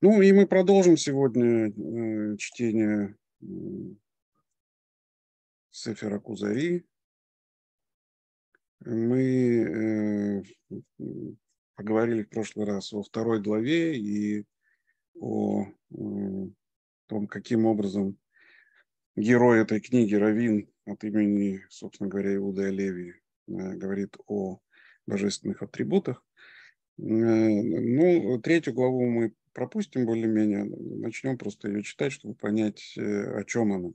Ну и мы продолжим сегодня э, чтение э, Сефера Кузари. Мы э, поговорили в прошлый раз о второй главе и о том, каким образом герой этой книги Равин от имени, собственно говоря, Иуда Леви э, говорит о божественных атрибутах. Э, ну, третью главу мы пропустим более-менее, начнем просто ее читать, чтобы понять, э, о чем она.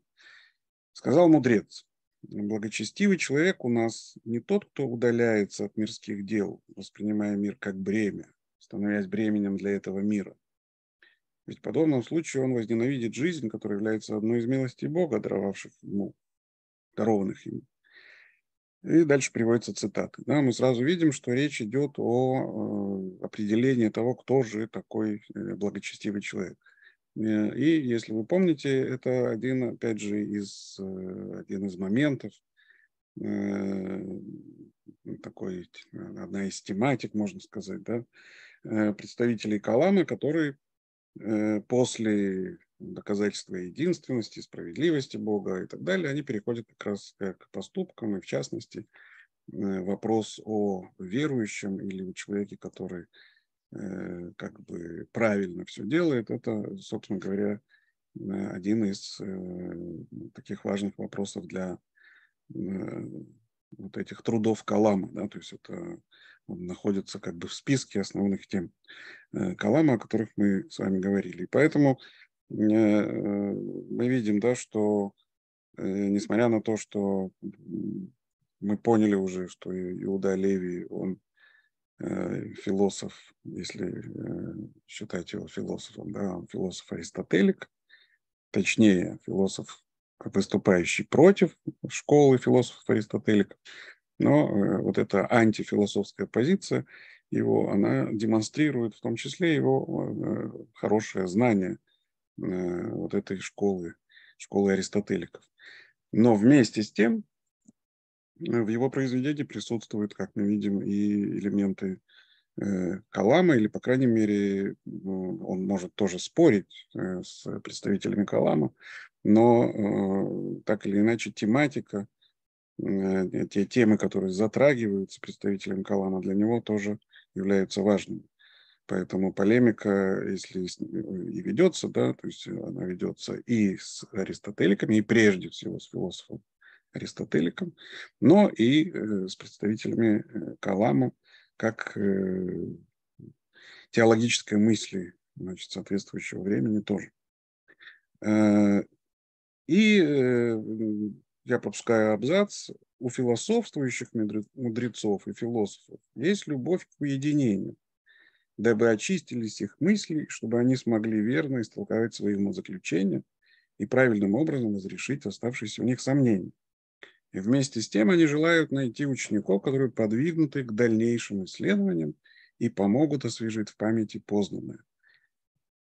Сказал мудрец, благочестивый человек у нас не тот, кто удаляется от мирских дел, воспринимая мир как бремя, становясь бременем для этого мира. Ведь в подобном случае он возненавидит жизнь, которая является одной из милостей Бога, даровавших ему, дарованных ему. И дальше приводятся цитаты. Да, мы сразу видим, что речь идет о э, определении того, кто же такой э, благочестивый человек. Э, и если вы помните, это один, опять же, из, один из моментов, ну, такой, одна из тематик, можно сказать, да, представителей Каламы, который после доказательства единственности, справедливости Бога и так далее, они переходят как раз э, к поступкам, и в частности э, вопрос о верующем или о человеке, который э, как бы правильно все делает, это, собственно говоря, один из таких важных вопросов для вот этих трудов Калама, да, то есть это он находится как бы в списке основных тем Калама, о которых мы с вами говорили. И поэтому Э, мы видим, да, что э, несмотря на то, что мы поняли уже, что Иуда Леви, он э, философ, если считать его философом, да, он философ аристотелик, точнее, философ, выступающий против школы философов аристотеликов, но вот эта антифилософская позиция его, она демонстрирует в том числе его хорошее знание – Э, вот этой школы, школы аристотеликов. Но вместе с тем э, в его произведении присутствуют, как мы видим, и элементы э, Калама, или, по крайней мере, ну, он может тоже спорить с представителями Калама, но так или иначе тематика, те темы, которые затрагиваются представителем Калама, для него тоже являются важными. Поэтому полемика, если э, и ведется, да, то есть э, она ведется и с аристотеликами, и прежде всего с философом Аристотеликом, но и э, с представителями Калама как теологической мысли значит, соответствующего времени тоже. И я пропускаю абзац. У философствующих мудрецов и философов есть любовь к уединению, дабы очистились их мысли, чтобы они смогли верно истолковать свои умозаключения и правильным образом разрешить оставшиеся у них сомнения. И вместе с тем они желают найти учеников, которые подвигнуты к дальнейшим исследованиям и помогут освежить в памяти познанное.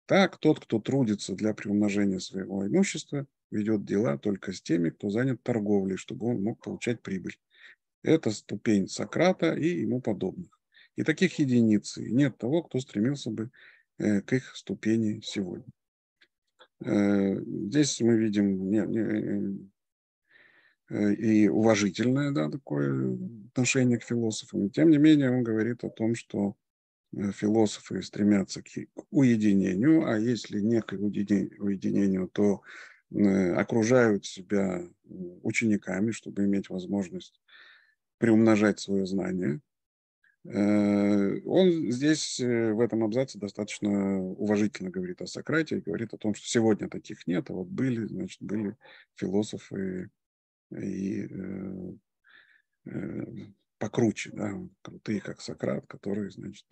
Так, тот, кто трудится для приумножения своего имущества, ведет дела только с теми, кто занят торговлей, чтобы он мог получать прибыль. Это ступень Сократа и ему подобных. И таких единиц и нет того, кто стремился бы э, к их ступени сегодня. Э, здесь мы видим не, не, э, и уважительное да, такое отношение к философам. тем не менее, он говорит о том, что философы стремятся к уединению, а если не к уединению, то окружают себя учениками, чтобы иметь возможность приумножать свое знание – Э, он здесь э, в этом абзаце достаточно уважительно говорит о Сократе и говорит о том, что сегодня таких нет, а вот были, значит, были философы и э, э покруче, да, крутые, как Сократ, которые, значит,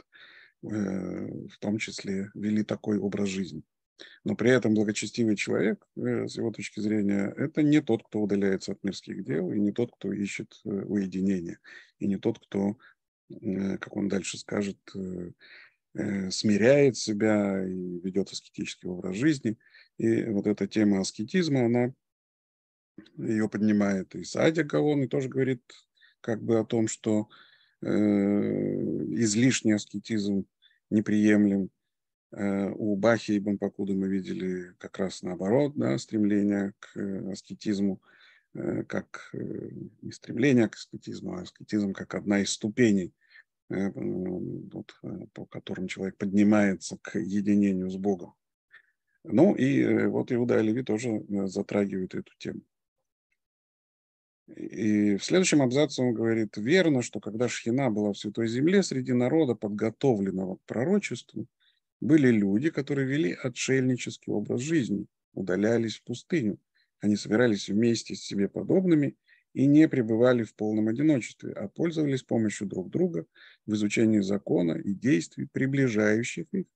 в том числе вели такой образ жизни. Но при этом благочестивый человек, с его точки зрения, это не тот, кто удаляется от мирских дел, и не тот, кто ищет уединения, и не тот, кто Э, как он дальше скажет, э, э, смиряет себя и ведет аскетический образ жизни. И вот эта тема аскетизма, она ее поднимает и Садя Гаон, и тоже говорит как бы о том, что излишний аскетизм неприемлем. у Бахи и Бампакуда мы видели как раз наоборот, да, стремление к аскетизму как не стремление к аскетизму, а аскетизм как одна из ступеней Э, вот, э, по которым человек поднимается к единению с Богом. Ну и э, вот Иуда и Леви тоже затрагивают эту тему. И в следующем абзаце он говорит, верно, что когда Шхина была в Святой Земле, среди народа, подготовленного к пророчеству, были люди, которые вели отшельнический образ жизни, удалялись в пустыню. Они собирались вместе с себе подобными – и не пребывали в полном одиночестве, а пользовались помощью друг друга в изучении закона и действий, приближающих их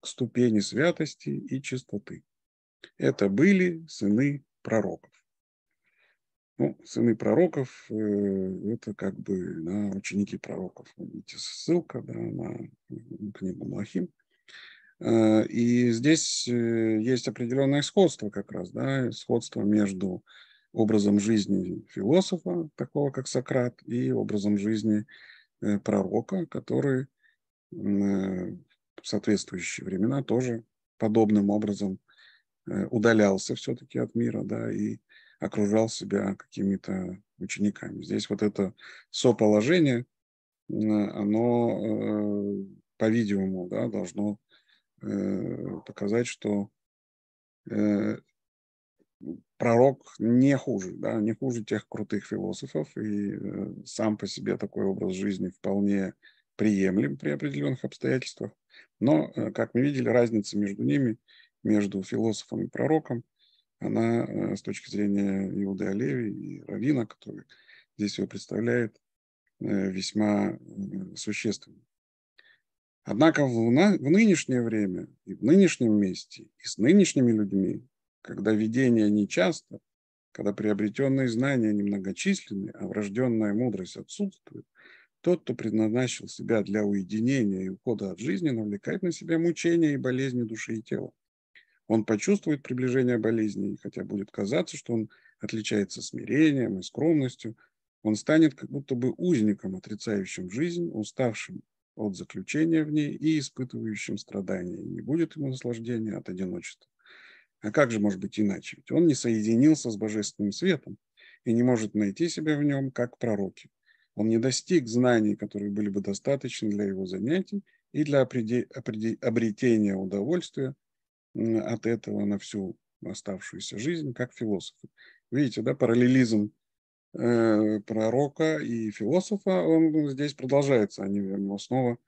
к ступени святости и чистоты. Это были сыны пророков. Ну, сыны пророков э, – это как бы на ученики пророков. Видите, ссылка да, на книгу Млахим. Э, и здесь э, есть определенное сходство как раз, да, сходство между образом жизни философа, такого как Сократ, и образом жизни э, пророка, который э, в соответствующие времена тоже подобным образом э, удалялся все-таки от мира, да, и окружал себя какими-то учениками. Здесь вот это соположение, оно, по-видимому, да, должно показать, что пророк не хуже, да, не хуже тех крутых философов, и э, сам по себе такой образ жизни вполне приемлем при определенных обстоятельствах. Но, э, как мы видели, разница между ними, между философом и пророком, она э, с точки зрения Иуды Олеви и Равина, который здесь его представляет, весьма существенна. Однако в, на, в нынешнее время и в нынешнем месте и с нынешними людьми когда видения нечасто, когда приобретенные знания немногочисленны, а врожденная мудрость отсутствует, тот, кто предназначил себя для уединения и ухода от жизни, навлекает на себя мучения и болезни души и тела. Он почувствует приближение болезни, хотя будет казаться, что он отличается смирением и скромностью, он станет как будто бы узником, отрицающим жизнь, уставшим от заключения в ней и испытывающим страдания, не будет ему наслаждения от одиночества. А как же может быть иначе? Ведь он не соединился с божественным светом и не может найти себя в нем как пророки. Он не достиг знаний, которые были бы достаточны для его занятий и для обретения удовольствия от этого на всю оставшуюся жизнь, как философ. Видите, да, параллелизм э, пророка и философа, он здесь продолжается, они снова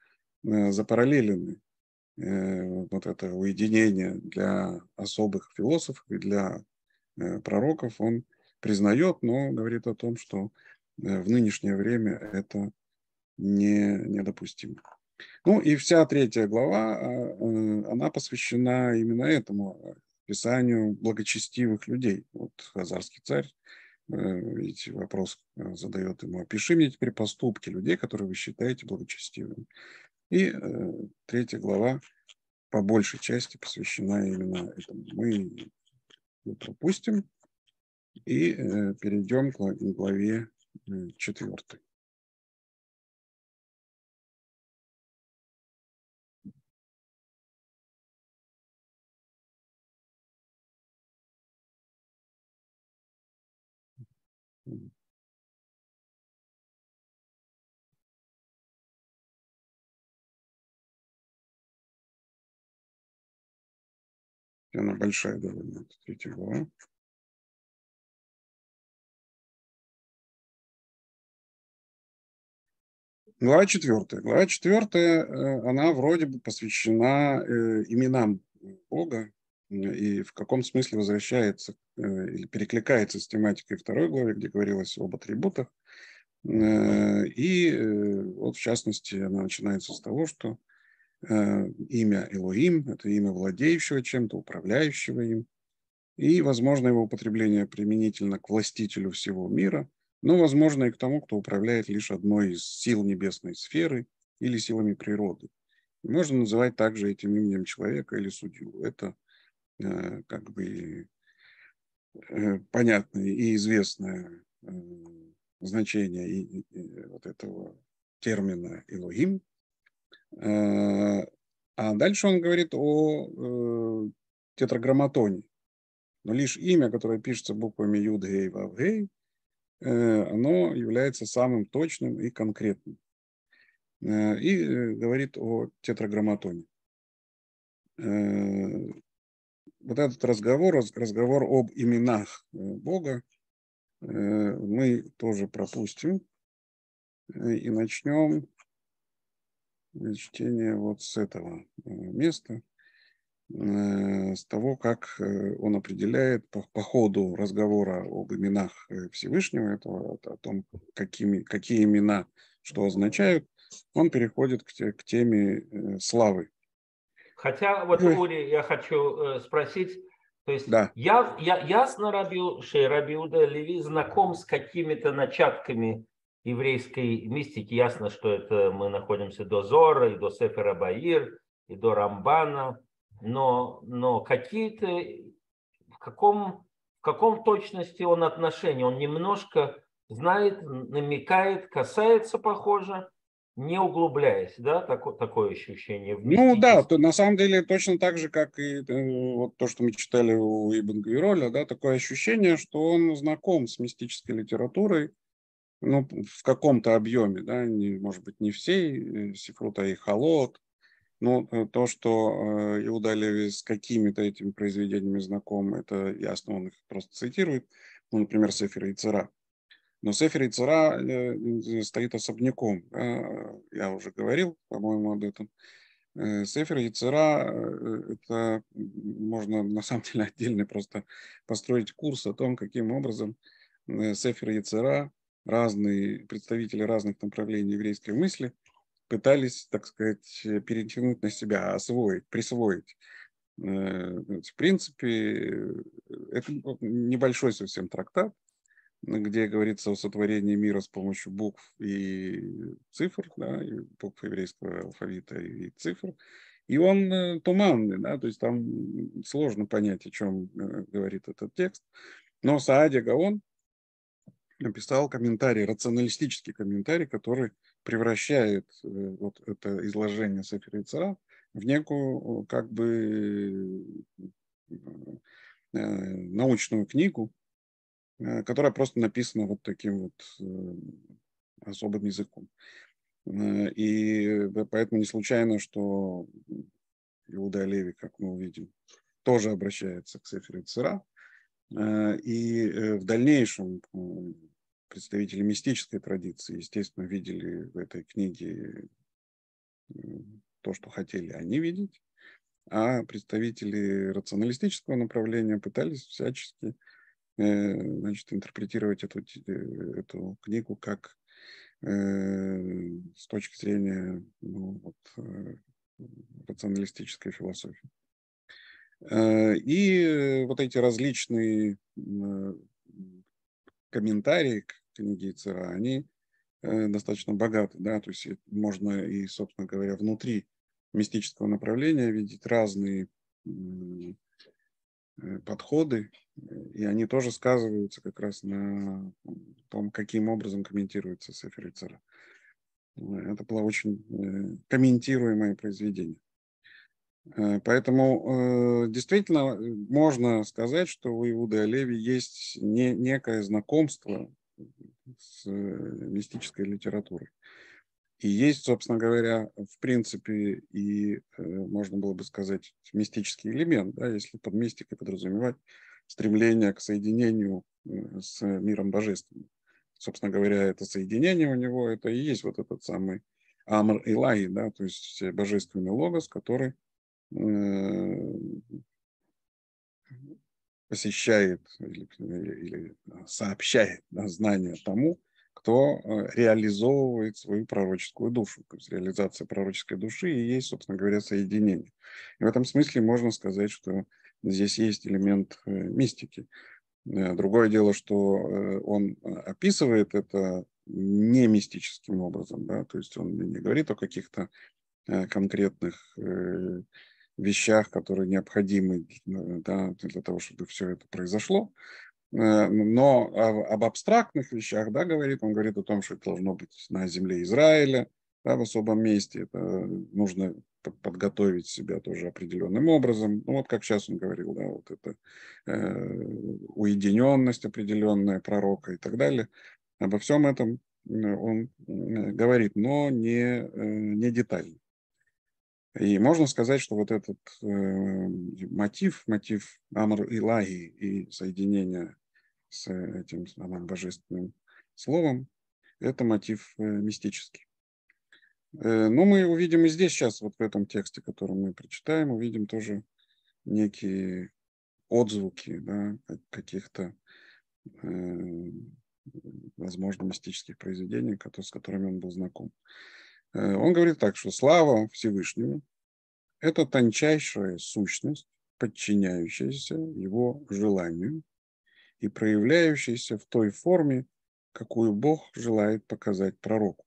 э, запараллелены. Э, вот это уединение для особых философов и для э, пророков он признает, но говорит о том, что э, в нынешнее время это не, недопустимо. Ну и вся третья глава, а, она посвящена именно этому писанию благочестивых людей. Вот Хазарский царь ведь вопрос задает ему, опиши мне теперь поступки людей, которые вы считаете благочестивыми. И третья глава по большей части посвящена именно этому. Мы ее пропустим и э, перейдем к главе э, четвертой. Она большая довольно. Третья глава. Глава четвертая. Глава э, четвертая, она вроде бы посвящена э, именам Бога и в каком смысле возвращается э, или перекликается с тематикой второй главы, где говорилось об атрибутах. И вот в частности она начинается с того, что Э, имя Элоим, это имя владеющего чем-то, управляющего им, и, возможно, его употребление применительно к властителю всего мира, но, возможно, и к тому, кто управляет лишь одной из сил небесной сферы или силами природы. можно называть также этим именем человека или судью. Это э, как бы э, понятное и известное э, значение и, и, вот этого термина «элогим», Э, а дальше он говорит о э, тетраграмматоне. Но лишь имя, которое пишется буквами Юд, Гей, Вав, Гей, э, оно является самым точным и конкретным. И говорит о тетраграмматоне. Вот этот разговор, разговор об именах Бога, мы тоже пропустим и начнем чтение вот с этого э, места, э, с того, как э, он определяет по, по ходу разговора об именах Всевышнего, этого, о том, какими, какие имена что означают, он переходит к, к теме славы. Хотя вот, Ой. Ури, я хочу спросить, то есть да. я, я, ясно, Рабиу, Шейрабиуда Леви знаком с какими-то начатками еврейской мистики ясно, что это мы находимся до Зора, и до Сефера Баир, и до Рамбана, но, но какие-то, в каком, в каком точности он отношении, он немножко знает, намекает, касается, похоже, не углубляясь, да, такое, такое ощущение. Ну да, то, на самом деле точно так же, как и э, вот то, что мы читали у Ибн Гвироля, да, такое ощущение, что он знаком с мистической литературой, ну, в каком-то объеме, да, не, может быть, не всей, э, Сифрута и Холод, но ну, э, то, что Иуда э, Леви с какими-то этими произведениями знаком, это ясно, он их просто цитирует, ну, например, Сефера и Цера. Но Сефер и Цера стоит особняком, да, я уже говорил, по-моему, об этом. Сефер и Цера – это можно на самом деле отдельно просто построить курс о том, каким образом Сефер и Цера разные представители разных направлений еврейской мысли пытались, так сказать, перетянуть на себя, освоить, присвоить. Э, в принципе, это небольшой совсем трактат, где говорится о сотворении мира с помощью букв и цифр, да, и букв еврейского алфавита и цифр. И он э, туманный, да, то есть там сложно понять, о чем э, говорит этот текст. Но Саади Гаон написал комментарий, рационалистический комментарий, который превращает э, вот это изложение Сафира в некую как бы э, научную книгу, э, которая просто написана вот таким вот особым языком. И поэтому не случайно, что Иуда Леви, как мы увидим, тоже обращается к Сеферу Цера. И в дальнейшем представители мистической традиции, естественно, видели в этой книге то, что хотели они видеть, а представители рационалистического направления пытались всячески э, значит, интерпретировать эту, э, эту книгу как э, с точки зрения ну, вот, рационалистической философии. И вот эти различные комментарии к книге Цера, они э, достаточно богаты, да, то есть можно и, собственно говоря, внутри мистического направления видеть разные э, подходы, и они тоже сказываются как раз на том, каким образом комментируется Сефер Цера. Э, это было очень комментируемое произведение. Э, поэтому э, действительно э, можно сказать, что у Иуды Олеви есть не, некое знакомство с мистической литературой. И есть, собственно говоря, в принципе, и можно было бы сказать, мистический элемент, да, если под мистикой подразумевать стремление к соединению с миром божественным. Собственно говоря, это соединение у него, это и есть вот этот самый Амр Илай, да, то есть божественный логос, который посещает или, или сообщает знания тому, кто э, реализовывает свою пророческую душу. То есть реализация пророческой души и есть, собственно говоря, соединение. И в этом смысле можно сказать, что здесь есть элемент э, мистики. Э, другое дело, что он описывает это не мистическим образом, да, то есть он не говорит о каких-то конкретных вещах, которые необходимы э, да, для того, чтобы все это произошло. Э, но об абстрактных вещах да, говорит, он говорит о том, что это должно быть на земле Израиля, да, в особом месте. Это нужно подготовить себя тоже определенным образом. Ну, вот как сейчас он говорил, да, вот это э, уединенность определенная пророка и так далее. Обо всем этом э, он говорит, но не, не детально. И можно сказать, что вот этот э, мотив, мотив Амр Илахи и соединение с этим самым божественным словом, это мотив э, мистический. Э, но мы увидим и здесь сейчас, вот в этом тексте, который мы прочитаем, увидим тоже некие отзвуки да, каких-то, э, возможно, мистических произведений, с которыми он был знаком. Э, он говорит так, что слава Всевышнему – это тончайшая сущность, подчиняющаяся его желанию и проявляющаяся в той форме, какую Бог желает показать пророку.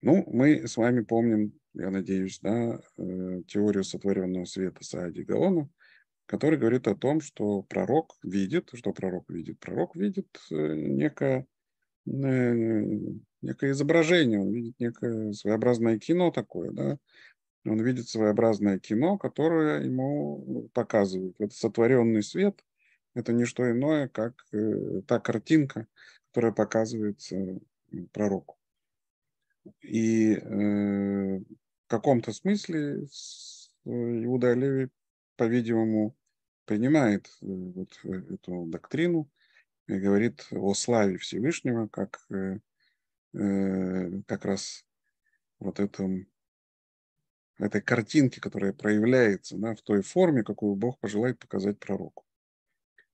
Ну, мы с вами помним, я надеюсь, да, э, теорию сотворенного света Саади Гаона, который говорит о том, что пророк видит, что пророк видит, пророк видит э, некое некое изображение, он видит некое своеобразное кино такое, да, он видит своеобразное кино, которое ему показывают. Это сотворенный свет, это не что иное, как э, та картинка, которая показывается пророку. И э, в каком-то смысле э, Иуда Леви, по-видимому, принимает э, вот э, эту доктрину и говорит о славе Всевышнего как э, Э, как раз вот этом, этой картинке, которая проявляется да, в той форме, какую Бог пожелает показать пророку.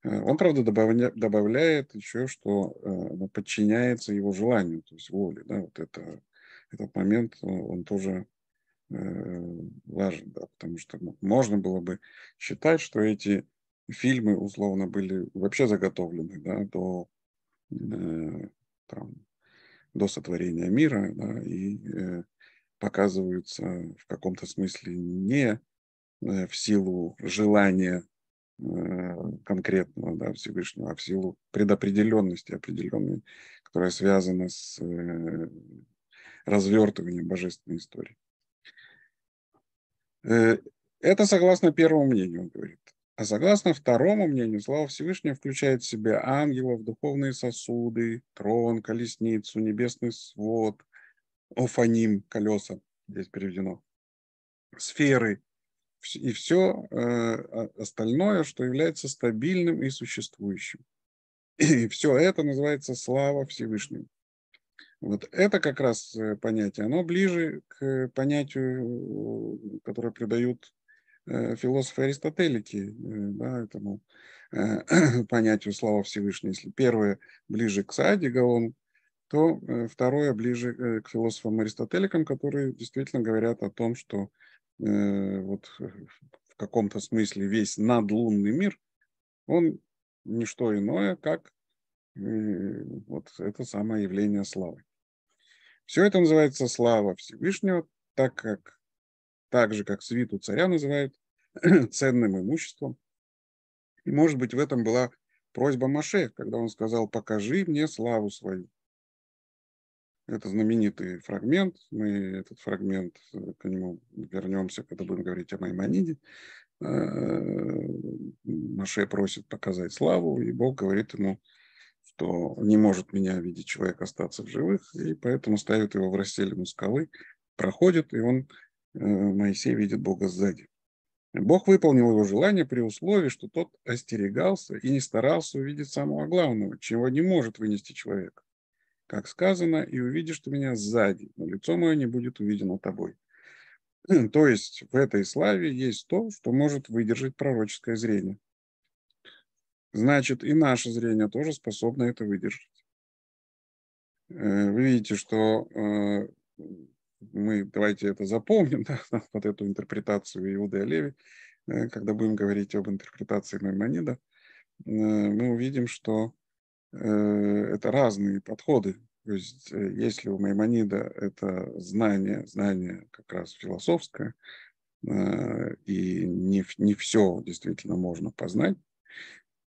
Э, он, правда, добавля, добавляет еще, что э, ну, подчиняется его желанию, то есть воле. Да, вот это, этот момент э, он, тоже э, важен, да, потому что ну, можно было бы считать, что эти фильмы условно были вообще заготовлены да, до э, там, до сотворения мира да, и э, показываются в каком-то смысле не э, в силу желания э, конкретного да, Всевышнего, а в силу предопределенности определенной, которая связана с э, развертыванием божественной истории. Э, это согласно первому мнению, он говорит. А согласно второму мнению, слава Всевышнего включает в себя ангелов, духовные сосуды, трон, колесницу, небесный свод, офаним, колеса, здесь переведено, сферы и все э, а остальное, что является стабильным и существующим. И все это называется слава Всевышнему. Вот это как раз э, понятие, оно ближе к понятию, э, которое придают Э, философы-аристотелики, э, да, этому э, понятию слова Всевышнего. Если первое ближе к Сааде Гаону, то второе ближе к философам-аристотеликам, которые действительно говорят о том, что вот в каком-то смысле весь надлунный мир, он не что иное, как вот это самое явление славы. Все это называется слава Всевышнего, так как так же, как свиту царя называют, ценным имуществом. И, может быть, в этом была просьба Маше, когда он сказал «покажи мне славу свою». Это знаменитый фрагмент. Мы этот фрагмент, э, к нему вернемся, когда будем говорить о Маймониде. Э, Маше просит показать славу, и Бог говорит ему, что не может меня видеть человек остаться в живых, и поэтому ставит его в расселину скалы, проходит, и он Э, Моисей видит Бога сзади. Бог выполнил его желание при условии, что тот остерегался и не старался увидеть самого главного, чего не может вынести человек. Как сказано, и увидишь ты меня сзади, но лицо мое не будет увидено тобой. То есть в этой славе есть то, что может выдержать пророческое зрение. Значит, и наше зрение тоже способно это выдержать. Э, вы видите, что э, мы давайте это запомним, да, вот эту интерпретацию Иуды Олеви, э, когда будем говорить об интерпретации Маймонида, э, мы увидим, что э, это разные подходы. То есть если у Маймонида это знание, знание как раз философское, и не, не все действительно можно познать,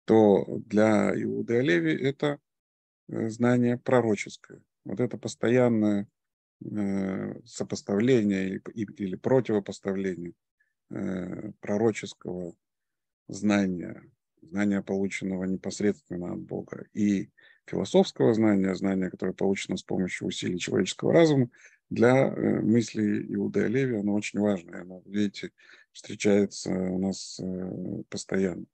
то для Иуды Олеви это знание пророческое. Вот это постоянное Э, сопоставления или противопоставления э, пророческого знания, знания, полученного непосредственно от Бога, и философского знания, знания, которое получено с помощью усилий человеческого разума, для э, мысли Иуда Леви оно очень важно, Оно, видите, встречается у нас постоянно.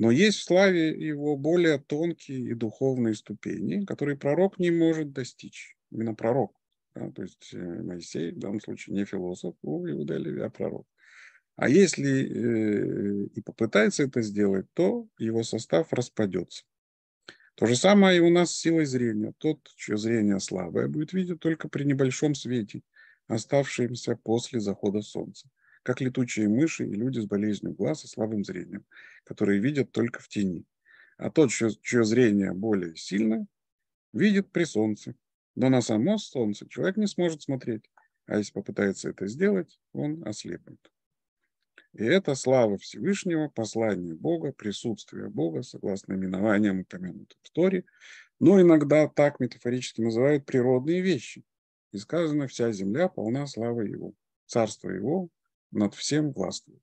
Но есть в славе его более тонкие и духовные ступени, которые пророк не может достичь. Именно пророк. Да? То есть э, Моисей в данном случае не философ, у Иуда Леви, пророк. А если э, и попытается это сделать, то его состав распадется. То же самое и у нас с силой зрения. Тот, чье зрение слабое, будет видеть только при небольшом свете, оставшемся после захода солнца как летучие мыши и люди с болезнью глаз и слабым зрением, которые видят только в тени. А тот, чье, чье зрение более сильное, видит при солнце. Но на само солнце человек не сможет смотреть, а если попытается это сделать, он ослепнет. И это слава Всевышнего, послание Бога, присутствие Бога, согласно именованиям, упомянутым в Торе. Но иногда так метафорически называют природные вещи. И сказано, вся земля полна славы Его. Царство Его над всем властвует.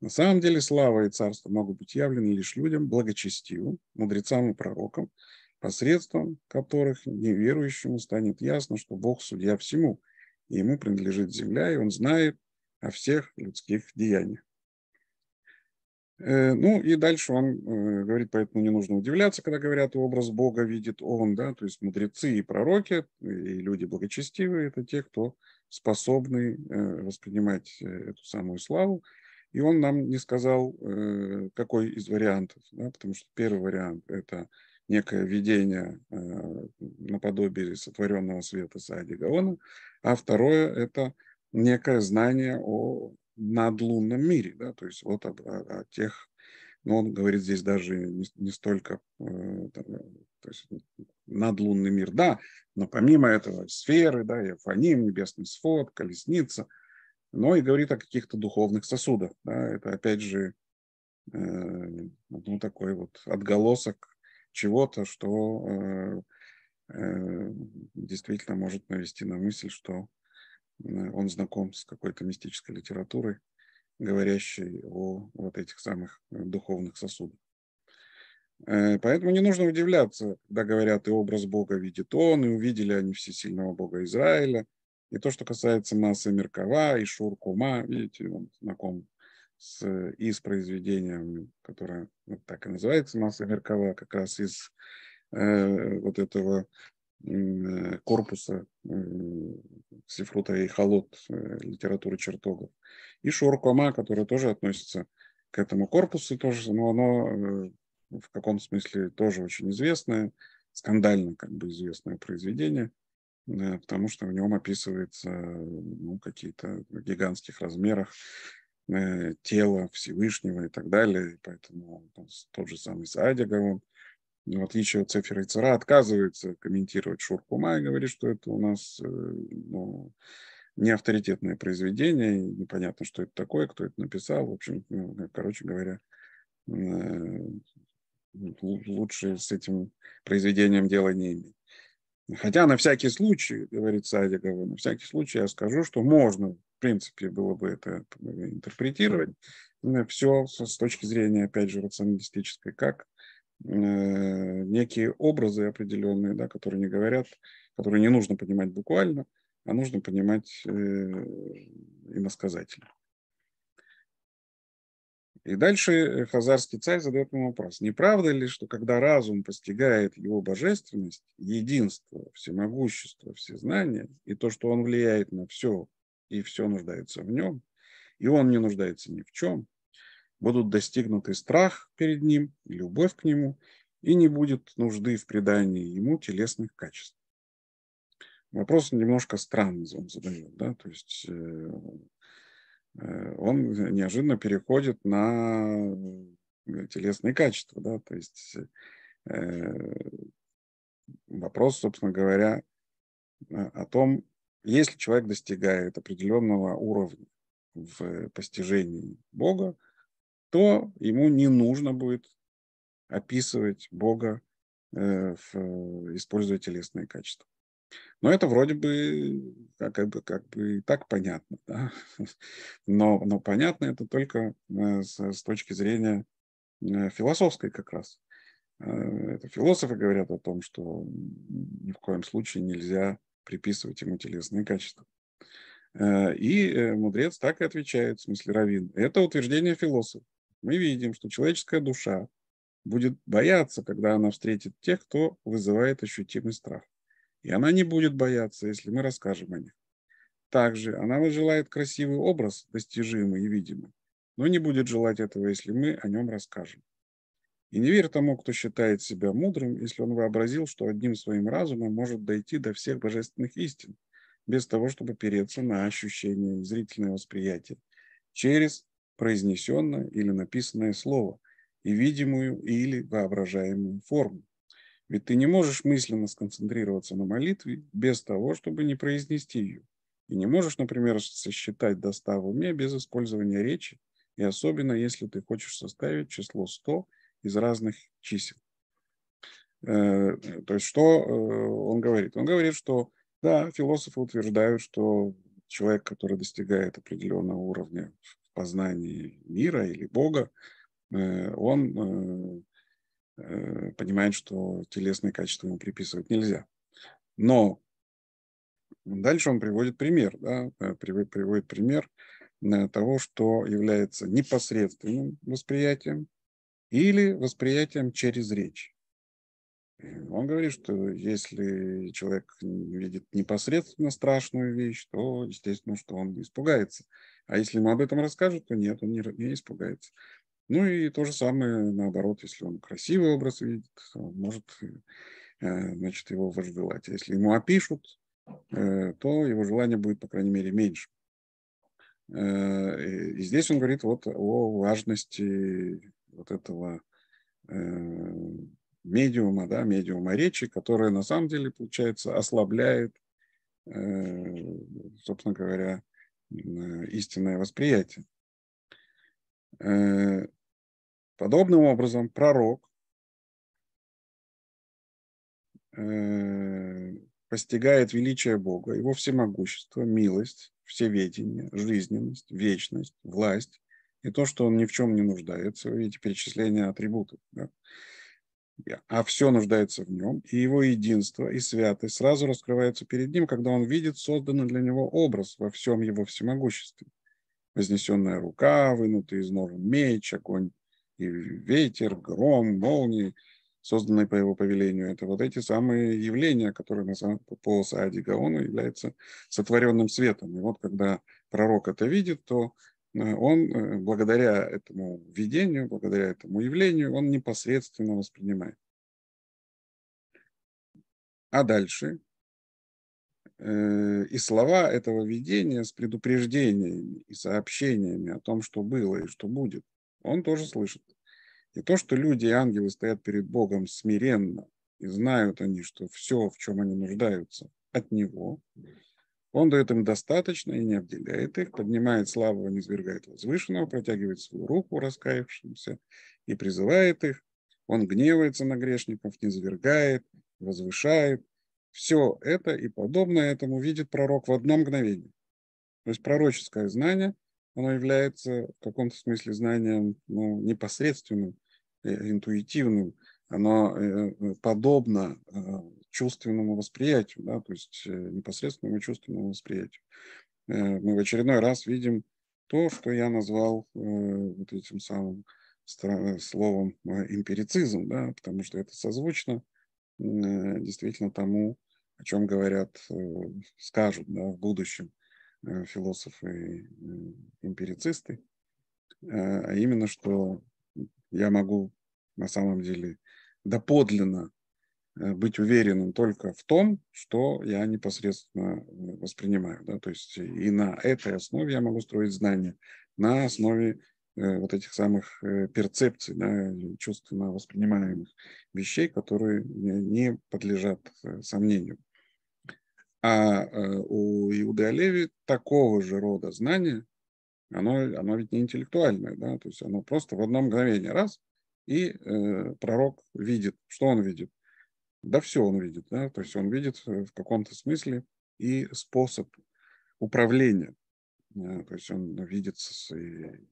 На самом деле слава и царство могут быть явлены лишь людям благочестивым, мудрецам и пророкам, посредством которых неверующему станет ясно, что Бог судья всему, и ему принадлежит земля, и он знает о всех людских деяниях. Э, ну и дальше он э, говорит, поэтому не нужно удивляться, когда говорят, образ Бога видит он, да, то есть мудрецы и пророки, и люди благочестивые, это те, кто способны э, воспринимать эту самую славу. И он нам не сказал, какой из вариантов, да, потому что первый вариант – это некое видение наподобие сотворенного света Саади Гаона, а второе – это некое знание о надлунном мире, да, то есть вот о, о, о тех, ну, он говорит здесь даже не, не столько, э, там, э, то есть надлунный мир, да, но помимо этого сферы, да, эфоним, небесный свод, колесница, но и говорит о каких-то духовных сосудах, да, это опять же, э, ну, такой вот отголосок чего-то, что э, э действительно может навести на мысль, что Э, он знаком с какой-то мистической литературой, говорящей о вот этих самых э, духовных сосудах. Э, поэтому не нужно удивляться, когда говорят, и образ Бога видит он, и увидели они всесильного Бога Израиля. И то, что касается массы Меркава и Шуркума, видите, он знаком с, и с произведением, которое вот так и называется масса Меркава, как раз из э, вот этого Э, корпуса Сифрута и Халот э, литературы чертогов. И Шуркома, которая тоже относится к этому корпусу, тоже, но оно э, в каком смысле тоже очень известное, скандально как бы известное произведение, потому что в нем описывается ну, какие-то в гигантских размерах тело Всевышнего и так далее. поэтому тот же самый Саадига, в отличие от Цефера и Цера, отказывается комментировать Шурку Май, говорит, что это у нас э, ну, не авторитетное произведение, непонятно, что это такое, кто это написал. В общем, ну, э, короче говоря, э, лучше с этим произведением дела не иметь. Хотя на всякий случай, говорит Садикова, на всякий случай я скажу, что можно, в принципе, было бы это интерпретировать все с точки зрения, опять же, рационалистической, как Э, некие образы определенные, да, которые не говорят, которые не нужно понимать буквально, а нужно понимать э, иносказательно. И дальше э, хазарский царь задает ему вопрос. Не правда ли, что когда разум постигает его божественность, единство, всемогущество, всезнание, и то, что он влияет на все, и все нуждается в нем, и он не нуждается ни в чем, будут достигнуты страх перед ним и любовь к нему, и не будет нужды в придании ему телесных качеств. Вопрос немножко странный он задает, да, то есть э, э, он неожиданно переходит на э, телесные качества, да, то есть вопрос, собственно говоря, о том, если человек достигает определенного уровня в постижении Бога, то ему не нужно будет описывать Бога, э, э, используя телесные качества. Но это вроде бы как, бы как бы и так понятно. Да? Но, но понятно это только э, с, с точки зрения философской как раз. Это философы говорят о том, что ни в коем случае нельзя приписывать ему телесные качества. И мудрец так и отвечает, в смысле раввин. Это утверждение философа мы видим, что человеческая душа будет бояться, когда она встретит тех, кто вызывает ощутимый страх. И она не будет бояться, если мы расскажем о них. Также она желает красивый образ, достижимый и видимый, но не будет желать этого, если мы о нем расскажем. И не верь тому, кто считает себя мудрым, если он вообразил, что одним своим разумом может дойти до всех божественных истин, без того, чтобы переться на ощущение и зрительное восприятие, через произнесенное или написанное слово и видимую или воображаемую форму. Ведь ты не можешь мысленно сконцентрироваться на молитве без того, чтобы не произнести ее. И не можешь, например, сосчитать до 100 в уме без использования речи, и особенно если ты хочешь составить число 100 из разных чисел. Э, то есть что э, он говорит? Он говорит, что да, философы утверждают, что человек, который достигает определенного уровня познании мира или Бога, э, он э, э, понимает, что телесные качества ему приписывать нельзя. Но дальше он приводит пример, да, приводит, приводит пример того, что является непосредственным восприятием или восприятием через речь. Он говорит, что если человек видит непосредственно страшную вещь, то, естественно, что он испугается. А если ему об этом расскажут, то нет, он не, не испугается. Ну и то же самое, наоборот, если он красивый образ видит, он может э, значит, его возжелать. А если ему опишут, э, то его желание будет, по крайней мере, меньше. Э, и здесь он говорит вот о важности вот этого медиума, да, медиума речи, которая на самом деле, получается, ослабляет, собственно говоря, Э, истинное восприятие. Э, подобным образом пророк э, постигает величие Бога, его всемогущество, милость, всеведение, жизненность, вечность, власть и то, что он ни в чем не нуждается, Видите перечисление атрибутов. Да? а все нуждается в нем, и его единство и святость сразу раскрываются перед ним, когда он видит созданный для него образ во всем его всемогуществе. Вознесенная рука, вынутый из ножен меч, огонь и ветер, гром, молнии, созданные по его повелению. Это вот эти самые явления, которые на самом, по Саади Гаону являются сотворенным светом. И вот когда пророк это видит, то Э, он э, благодаря этому видению, благодаря этому явлению, он непосредственно воспринимает. А дальше э, и слова этого видения с предупреждениями и сообщениями о том, что было и что будет, он тоже слышит. И то, что люди и ангелы стоят перед Богом смиренно, и знают они, что все, в чем они нуждаются, от Него, он дает им достаточно и не обделяет их, поднимает слабого, не свергает возвышенного, протягивает свою руку раскаявшимся и призывает их. Он гневается на грешников, не свергает, возвышает. Все это и подобное этому видит пророк в одно мгновение. То есть пророческое знание, оно является в каком-то смысле знанием ну, непосредственным, э, интуитивным, оно э, э, подобно э, чувственному восприятию, да, то есть непосредственному чувственному восприятию. Мы в очередной раз видим то, что я назвал вот этим самым словом эмпирицизм, да, потому что это созвучно действительно тому, о чем говорят, скажут да, в будущем философы и эмпирицисты, а именно, что я могу на самом деле доподлинно э, быть уверенным только в том, что я непосредственно э, воспринимаю. Да? То есть и на этой основе я могу строить знания, на основе э, вот этих самых перцепций, да, чувственно воспринимаемых вещей, которые не подлежат сомнению. А у Иуды Олеви такого же рода знания, оно, оно ведь не интеллектуальное, да, то есть оно просто в одно мгновение раз – и э, пророк видит. Что он видит? Да все он видит. Да? То есть он видит э, в каком-то смысле и способ управления. Э, то есть он видит э,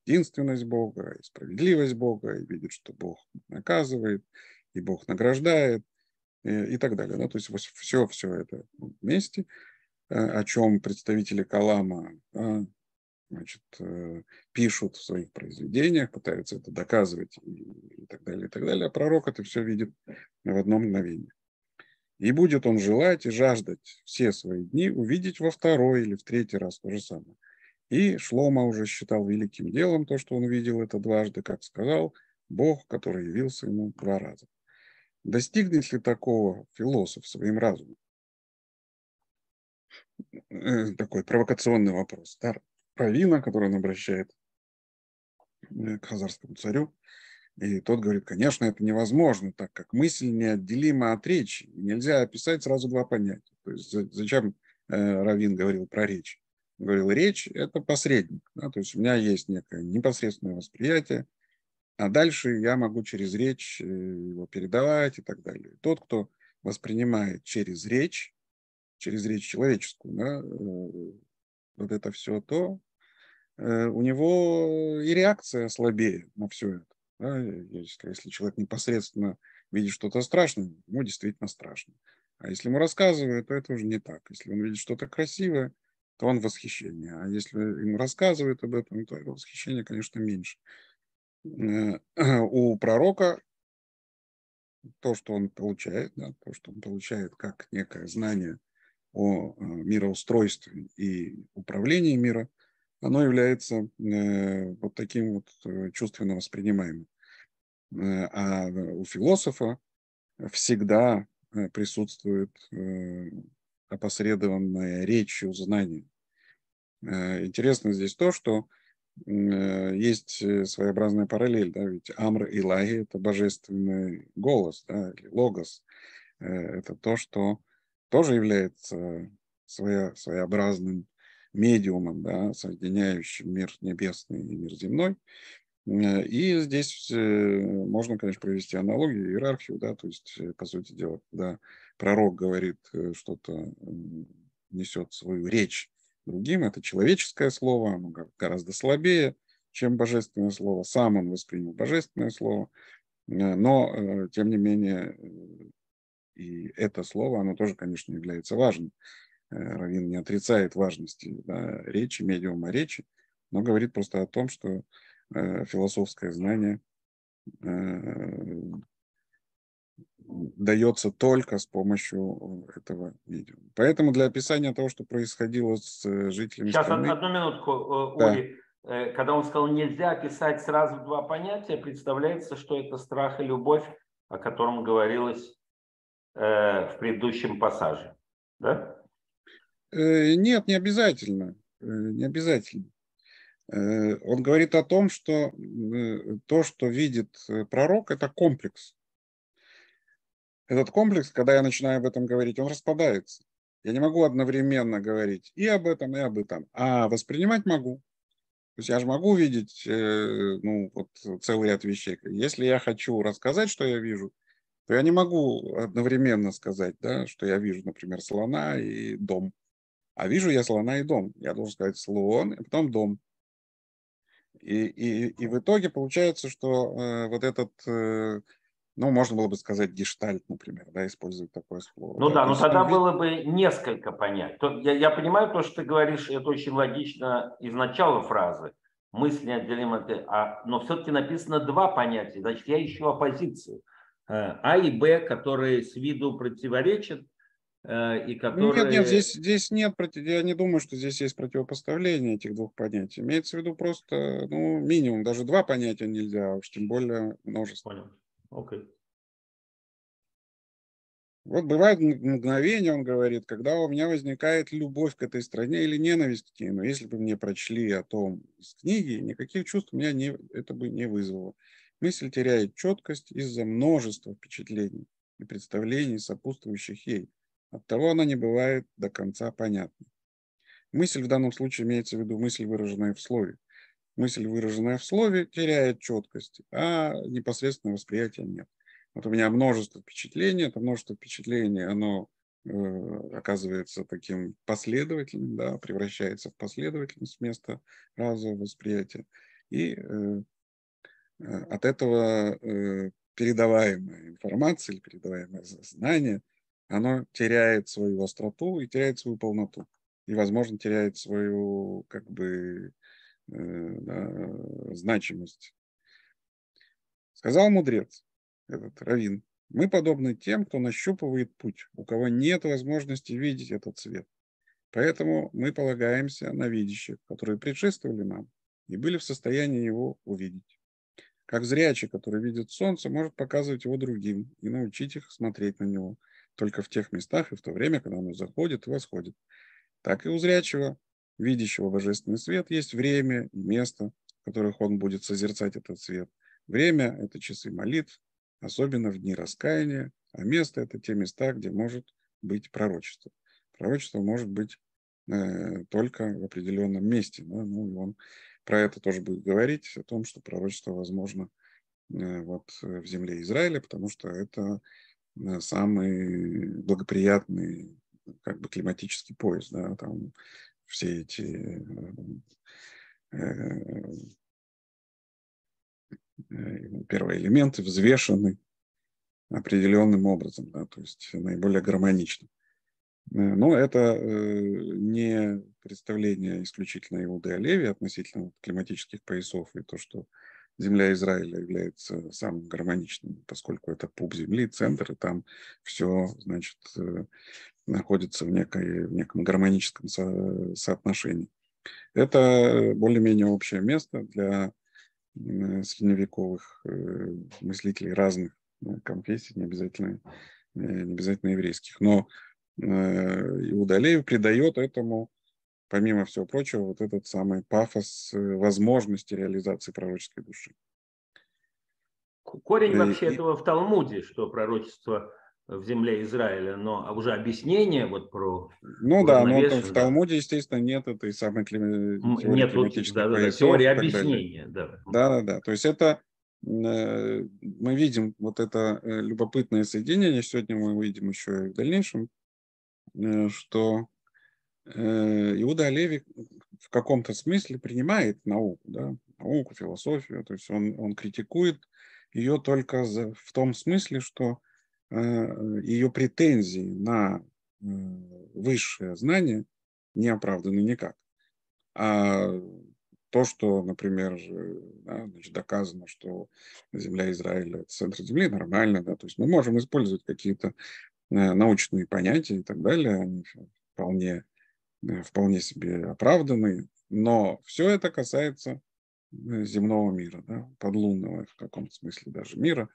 единственность Бога, и справедливость Бога, и видит, что Бог наказывает, и Бог награждает, и, и так далее. Да? Ну, то есть все, все это вместе, о чем представители Калама значит, э, пишут в своих произведениях, пытаются это доказывать и, так далее, и так далее. А пророк это все видит в одно мгновение. И будет он желать и жаждать все свои дни увидеть во второй или в третий раз то же самое. И Шлома уже считал великим делом то, что он видел это дважды, как сказал Бог, который явился ему два раза. Достигнет ли такого философ своим разумом? Э, такой провокационный вопрос. Да? Равина, который он обращает э, к хазарскому царю. И тот говорит, конечно, это невозможно, так как мысль неотделима от речи. Нельзя описать сразу два понятия. То есть зачем э, Равин говорил про речь? Он говорил, речь – это посредник. Да? То есть у меня есть некое непосредственное восприятие, а дальше я могу через речь э, его передавать и так далее. Тот, кто воспринимает через речь, через речь человеческую, да, вот это все то, Э, у него и реакция слабее на все это. Да? Если, если человек непосредственно видит что-то страшное, ему действительно страшно. А если ему рассказывают, то это уже не так. Если он видит что-то красивое, то он восхищение. А если ему рассказывают об этом, то его восхищение, конечно, меньше. Э, у пророка то, что он получает, да, то, что он получает как некое знание о э, мироустройстве и управлении мира – оно является э, вот таким вот э, чувственно воспринимаемым. Э, а у философа всегда присутствует опосредованная речь у знания. Интересно здесь то, что есть своеобразная параллель, да, ведь Амр и Лаги – это божественный голос, да, логос. Это то, что тоже является своя, своеобразным медиумом, да, соединяющим мир небесный и мир земной. Э, и здесь э, можно, конечно, провести аналогию, иерархию, да, то есть, э, по сути дела, когда пророк говорит что-то, несет свою речь другим, это человеческое слово, оно гораздо слабее, чем божественное слово, сам он воспринял божественное слово, но, тем не менее, и это слово, оно тоже, конечно, является важным. Э, Равин не отрицает важности да, речи, медиума речи, но говорит просто о том, что э, философское знание э, дается только с помощью этого медиума. Поэтому для описания того, что происходило с э, жителями Сейчас страны... одну минутку, э, да. Ули. Когда он сказал, нельзя описать сразу два понятия, представляется, что это страх и любовь, о котором говорилось э, в предыдущем пассаже. Да? Э, нет, не обязательно. Э, не обязательно. Э, он говорит о том, что то, что видит пророк, это комплекс. Этот комплекс, когда я начинаю об этом говорить, он распадается. Я не могу одновременно говорить и об этом, и об этом, а воспринимать могу. То есть я же могу видеть ну, вот целый ряд вещей. Если я хочу рассказать, что я вижу, то я не могу одновременно сказать, да, что я вижу, например, слона и дом. А вижу я слона и дом. Я должен сказать слон, и потом дом. И, и, и в итоге получается, что э, вот этот, э, ну, можно было бы сказать гештальт, например, да, использовать такое слово. Ну да, да но ну тогда вид... было бы несколько понять. Я, я понимаю то, что ты говоришь, это очень логично из начала фразы. Мысли отделим от... «э», а, но все-таки написано два понятия, значит, я ищу оппозицию. Э, а и Б, которые с виду противоречат, Э, и которые... Ну, нет, нет, здесь, здесь нет, я не думаю, что здесь есть противопоставление этих двух понятий. Имеется в виду просто, ну, минимум, даже два понятия нельзя, уж тем более множество. Понял, окей. Вот бывает мгновение, он говорит, когда у меня возникает любовь к этой стране или ненависть к ней. Но если бы мне прочли о том из книги, никаких чувств у меня не, это бы не вызвало. Мысль теряет четкость из-за множества впечатлений и представлений, сопутствующих ей. Оттого она не бывает до конца понятна. Мысль в данном случае имеется в виду мысль, выраженная в слове. Мысль, выраженная в слове, теряет четкость, а непосредственного восприятия нет. Вот у меня множество впечатлений, это множество впечатлений, оно э, оказывается таким последовательным, да, превращается в последовательность вместо разового восприятия. И э, э от этого э, передаваемая информация или передаваемое знание – оно теряет свою остроту и теряет свою полноту. И, возможно, теряет свою как бы э, да, значимость. Сказал мудрец, этот Равин, мы подобны тем, кто нащупывает путь, у кого нет возможности видеть этот цвет. Поэтому мы полагаемся на видящих, которые предшествовали нам и были в состоянии его увидеть. Как зрячий, который видит солнце, может показывать его другим и научить их смотреть на него – только в тех местах и в то время, когда оно заходит и восходит. Так и у зрячего, видящего божественный свет, есть время и место, в которых он будет созерцать этот свет. Время – это часы молитв, особенно в дни раскаяния, а место – это те места, где может быть пророчество. Пророчество может быть э, только в определенном месте. Да? Ну, он про это тоже будет говорить, о том, что пророчество возможно э, вот, в земле Израиля, потому что это Э, самый благоприятный как бы климатический пояс, да, там все эти э, э, первые элементы взвешены определенным образом, да, то есть наиболее гармонично. Но это не представление исключительно Иуды Олеви относительно климатических поясов и то, что земля Израиля является самым гармоничным, поскольку это пуп земли, центр, и там все, значит, э, находится в, некой, в неком гармоническом со, соотношении. Это более-менее общее место для э, средневековых э, мыслителей разных конфессий, не обязательно, не обязательно еврейских. Но Иудалеев придает этому помимо всего прочего, вот этот самый пафос э, возможности реализации пророческой души. Корень э, вообще и... этого в Талмуде, что пророчество в земле Израиля, но а уже объяснение вот про... Ну да, но там, в Талмуде, естественно, нет этой самой клим... теории нет, климатических да, поясов. Да, да, теория объяснения, да. Да-да-да, то есть это э, мы видим вот это любопытное соединение, сегодня мы увидим еще и в дальнейшем, что Э, Иуда Леви в каком-то смысле принимает науку, да, науку, философию, то есть он, он критикует ее только за, в том смысле, что э, ее претензии на э, высшее знание не оправданы никак. А то, что, например, да, значит, доказано, что земля Израиля – центр земли, нормально, да, то есть мы можем использовать какие-то научные понятия и так далее, они вполне Э, вполне себе оправданы, но все это касается э, земного мира, да, подлунного в каком-то смысле даже мира,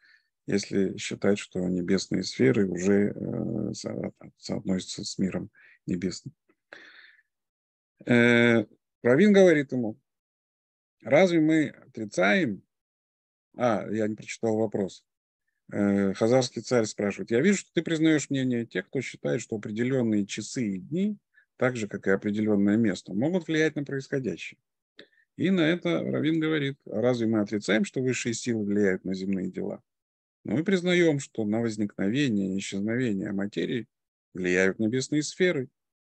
если считать, что небесные сферы уже э, соотносятся с миром небесным. Э, Равин говорит ему, разве мы отрицаем... А, я не прочитал вопрос. хазарский царь спрашивает, я вижу, что ты признаешь мнение тех, кто считает, что определенные часы и дни так же, как и определенное место, могут влиять на происходящее. И на это Равин говорит, «А разве мы отрицаем, что высшие силы влияют на земные дела? Но мы признаем, что на возникновение и исчезновение материи влияют небесные сферы,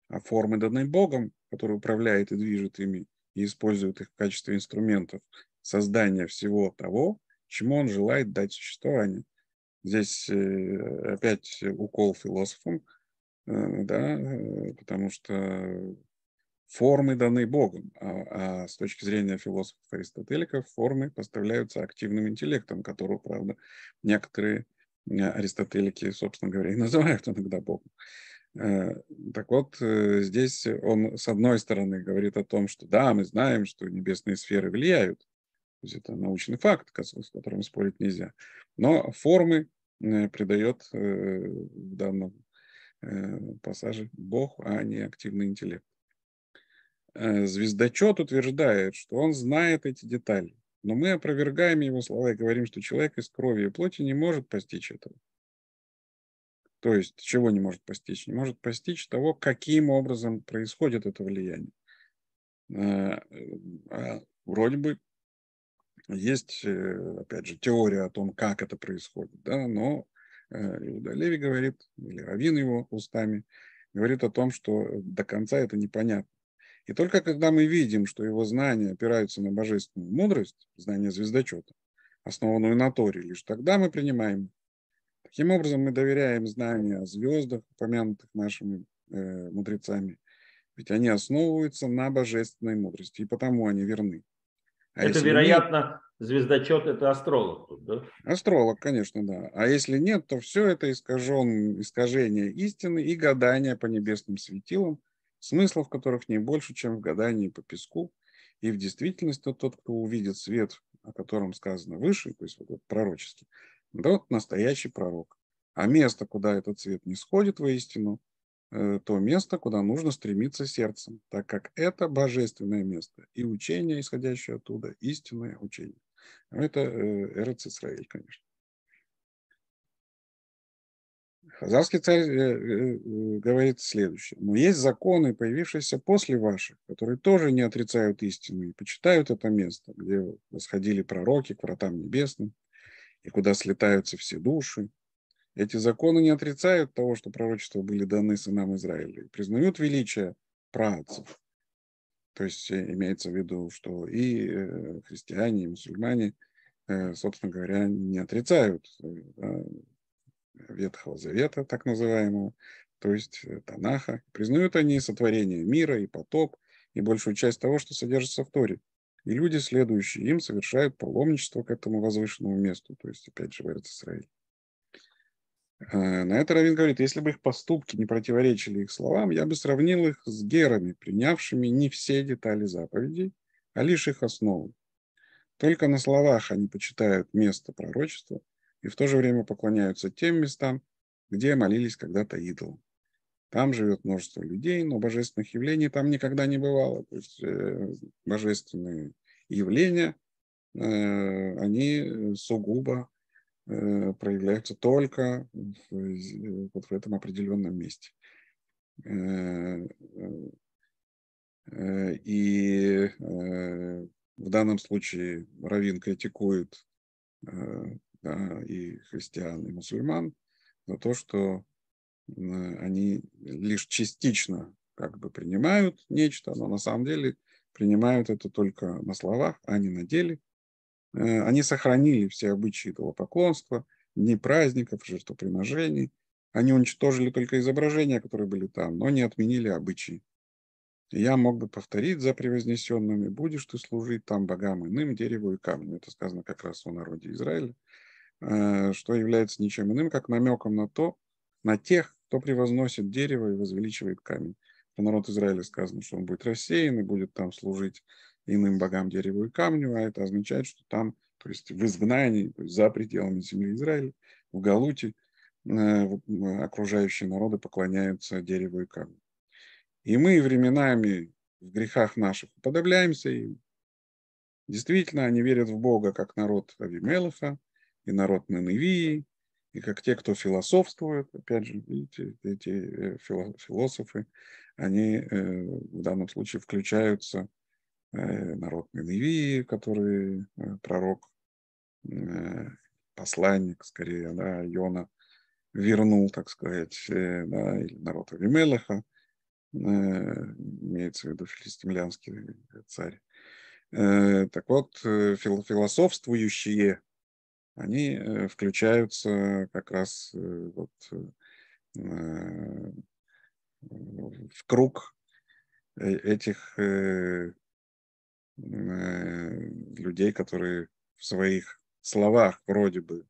а формы даны Богом, который управляет и движет ими, и использует их в качестве инструментов создания всего того, чему он желает дать существование. Здесь э, опять укол философам – Эм, да, э, потому что формы даны Богом, а, а с точки зрения философов-аристотеликов формы поставляются активным интеллектом, которого, правда, некоторые э, аристотелики, собственно говоря, и называют иногда Богом. Э, так вот, здесь он, с одной стороны, говорит о том, что да, мы знаем, что небесные сферы влияют, то есть это научный факт, с которым спорить нельзя, но формы придает в данном Э, ну, пассаже Бог, а не активный интеллект. Э, Звездочет утверждает, что он знает эти детали, но мы опровергаем его слова и говорим, что человек из крови и плоти не может постичь этого. То есть чего не может постичь? Не может постичь того, каким образом происходит это влияние. Э, а вроде бы есть, опять же, теория о том, как это происходит, да, но Э, Иуда Леви говорит, или Равин его устами, говорит о том, что до конца это непонятно. И только когда мы видим, что его знания опираются на божественную мудрость, знание звездочета, основанную на Торе, лишь тогда мы принимаем. Таким образом, мы доверяем знания о звездах, упомянутых нашими э, мудрецами, ведь они основываются на божественной мудрости, и потому они верны. А это, вероятно, звездочет – это астролог тут, да? Астролог, конечно, да. А если нет, то все это искажен, искажение истины и гадание по небесным светилам, смыслов которых не больше, чем в гадании по песку. И в действительности тот, кто увидит свет, о котором сказано выше, то есть вот этот пророческий, тот настоящий пророк. А место, куда этот свет не сходит воистину, э, то место, куда нужно стремиться сердцем, так как это божественное место и учение, исходящее оттуда, истинное учение. Ну, это Эрец Исраиль, конечно. Хазарский царь э, э, э, говорит следующее. Но есть законы, появившиеся после ваших, которые тоже не отрицают истину и почитают это место, где восходили пророки к вратам небесным и куда слетаются все души. Эти законы не отрицают того, что пророчества были даны сынам Израиля, и признают величие праотцев. То есть э, имеется в виду, что и э, христиане, и мусульмане, э, собственно говоря, не отрицают Ветхого Завета, так называемого, то есть Танаха. Признают они сотворение мира и потоп, и большую часть того, что содержится в Торе. И люди, следующие им, совершают паломничество к этому возвышенному месту, то есть, опять же, в Израиль. Э, на это Равин говорит, если бы их поступки не противоречили их словам, я бы сравнил их с герами, принявшими не все детали заповедей, а лишь их основу. Только на словах они почитают место пророчества и в то же время поклоняются тем местам, где молились когда-то идолам. Там живет множество людей, но божественных явлений там никогда не бывало. То есть э, божественные явления, э, они э, сугубо Э, проявляются только в, э, вот в этом определенном месте. Э, и в данном случае Равин критикует да, и христиан, и мусульман за то, что они лишь частично как бы принимают нечто, но на самом деле принимают это только на словах, а не на деле. Э, они сохранили все обычаи этого поклонства, дни праздников, жертвоприношений. Они уничтожили только изображения, которые были там, но не отменили обычаи. Я мог бы повторить за превознесенными, будешь ты служить там богам иным, дереву и камню. Это сказано как раз о народе Израиля, э, что является ничем иным, как намеком на то, на тех, кто превозносит дерево и возвеличивает камень. Про народ Израиля сказано, что он будет рассеян и будет там служить иным богам дереву и камню, а это означает, что там, то есть в изгнании, то есть за пределами земли Израиля, в Галуте, э, э, окружающие народы поклоняются дереву и камню. И мы временами в грехах наших уподобляемся им. Действительно, они верят в Бога, как народ Авимелаха, и народ Неневии, и как те, кто философствует, опять же, видите, эти э, философы, они в данном случае включаются Э, народ Ниневии, который э, пророк, э, посланник, скорее, да, Йона вернул, так сказать, да, или народ Авимелаха, имеется в виду филистимлянский царь. Так вот, философствующие, они включаются как раз вот в круг этих Э, людей, которые в своих словах вроде бы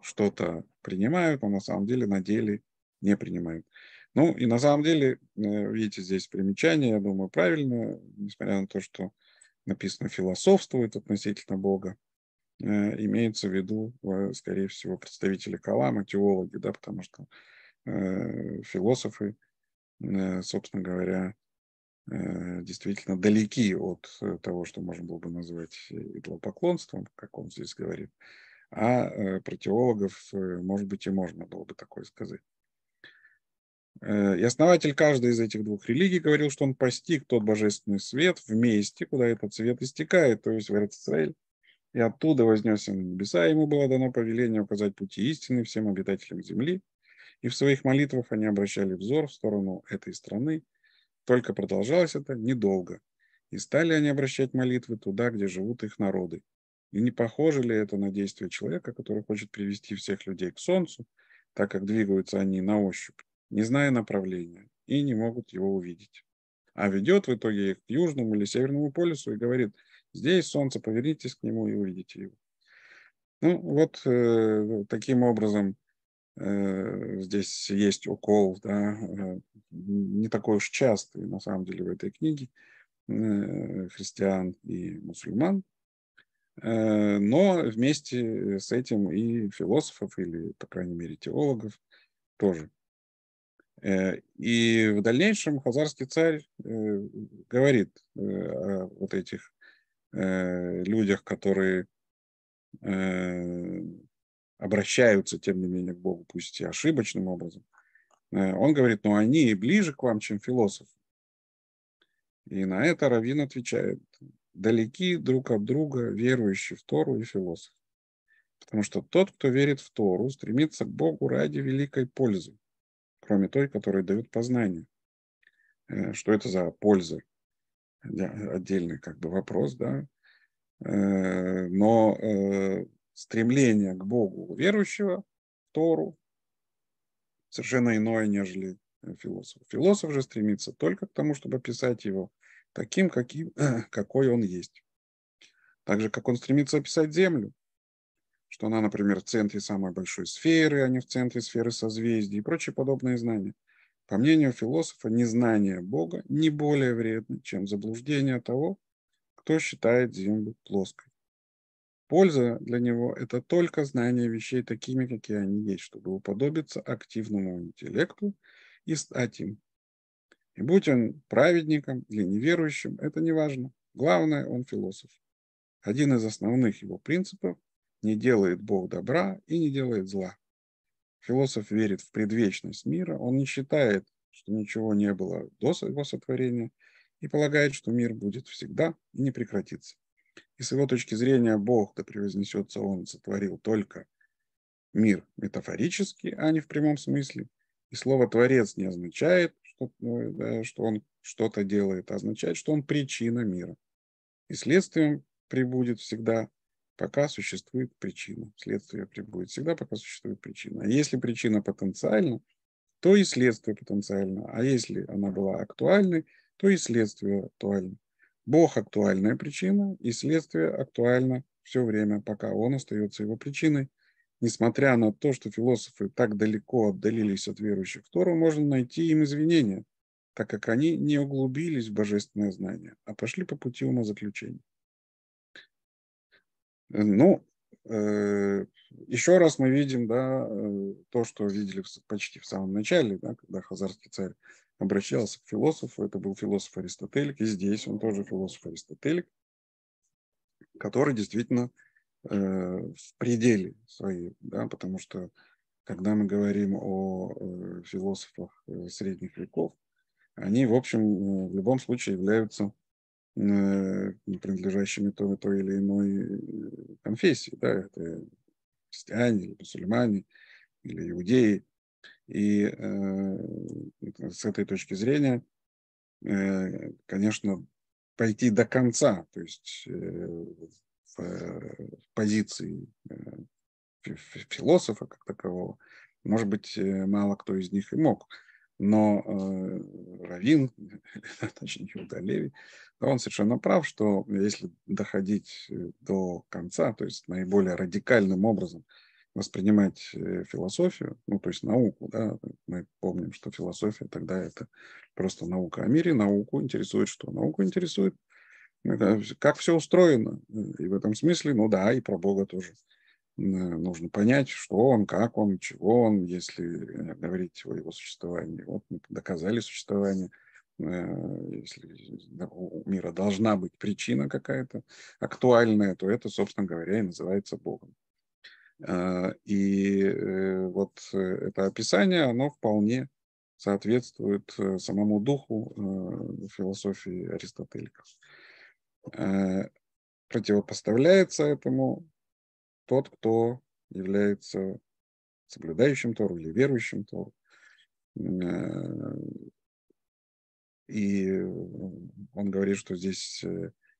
что-то принимают, но на самом деле на деле не принимают. Ну и на самом деле, э, видите, здесь примечание, я думаю, правильно, несмотря на то, что написано философствует относительно Бога, э, имеется в виду, скорее всего, представители Калама, теологи, да, потому что философы, собственно говоря, Э, действительно далеки от э, того, что можно было бы назвать э, идолопоклонством, как он здесь говорит, а протеологов, может быть, и можно было бы такое сказать. И основатель каждой из этих двух религий говорил, что он постиг тот божественный свет вместе, куда этот свет истекает, то есть в Эрцисраэль. И оттуда вознесся на небеса, ему было дано повеление указать пути истины всем обитателям земли. И в своих молитвах они обращали взор в сторону этой страны – только продолжалось это недолго, и стали они обращать молитвы туда, где живут их народы. И не похоже ли это на действие человека, который хочет привести всех людей к солнцу, так как двигаются они на ощупь, не зная направления, и не могут его увидеть. А ведет в итоге их к Южному или Северному полюсу и говорит, здесь солнце, повернитесь к нему и увидите его. Ну вот э, таким образом Э, здесь есть укол, да, э, не такой уж частый, на самом деле, в этой книге э, христиан и мусульман, но вместе с этим и философов, или, по крайней мере, теологов тоже. И в дальнейшем хазарский царь говорит о вот этих людях, которые обращаются, тем не менее, к Богу, пусть и ошибочным образом, э, он говорит, ну они ближе к вам, чем философ. И на это Равин отвечает, далеки друг от друга верующие в Тору и философ. Потому что тот, кто верит в Тору, стремится к Богу ради великой пользы, кроме той, которая дает познание. Э, что это за польза? Отдельный как бы вопрос, да. Э, но стремление к Богу у верующего, Тору, совершенно иное, нежели э, философ. Философ же стремится только к тому, чтобы описать его таким, каким, какой он есть. Так же, как он стремится описать Землю, что она, например, в центре самой большой сферы, а не в центре сферы созвездий и прочие подобные знания. По мнению философа, незнание Бога не более вредно, чем заблуждение того, кто считает Землю плоской. Польза для него – это только знание вещей такими, какие они есть, чтобы уподобиться активному интеллекту и стать им. И будь он праведником или неверующим, это не важно. Главное, он философ. Один из основных его принципов – не делает Бог добра и не делает зла. Философ верит в предвечность мира, он не считает, что ничего не было до его сотворения и полагает, что мир будет всегда и не прекратится. И с его точки зрения Бог, да превознесется Он, сотворил только мир метафорически, а не в прямом смысле. И слово «творец» не означает, что, ну, да, что он что-то делает, а означает, что он причина мира. И следствием прибудет всегда, пока существует причина. Следствие прибудет всегда, пока существует причина. А если причина потенциальна, то и следствие потенциально. А если она была актуальной, то и следствие актуально. Бог – актуальная причина, и следствие актуально все время, пока он остается его причиной. Несмотря на то, что философы так далеко отдалились от верующих в Тору, можно найти им извинения, так как они не углубились в божественное знание, а пошли по пути умозаключения. Э, ну, э, еще раз мы видим да, э, то, что видели почти в самом начале, да, когда хазарский царь обращался к философу, это был философ Аристотелик, и здесь он тоже философ Аристотелик, который действительно э, в пределе своей, да, потому что когда мы говорим о э, философах э, средних веков, они, в общем, э, в любом случае являются э, принадлежащими той, той или иной э, конфессии. Да? Это христиане или мусульмане или иудеи. И э, с этой точки зрения, э, конечно, пойти до конца, то есть э, в позиции философа как такового, может быть, мало кто из них и мог. Но э, Равин, точнее Юда Леви, он совершенно прав, что если доходить до конца, то есть наиболее радикальным образом – воспринимать э, философию, ну, то есть науку, да, мы помним, что философия тогда это просто наука о а мире, науку интересует что? Науку интересует, э, как все устроено, и в этом смысле, ну да, и про Бога тоже э, нужно понять, что он, как он, чего он, если говорить о его существовании. Вот мы доказали существование, если у мира должна быть причина какая-то актуальная, то это, собственно говоря, и называется Богом. Э, и э, вот э, это описание, оно вполне соответствует самому духу философии Аристотелика. Противопоставляется этому тот, кто является соблюдающим Тору или верующим Тору. И он говорит, что здесь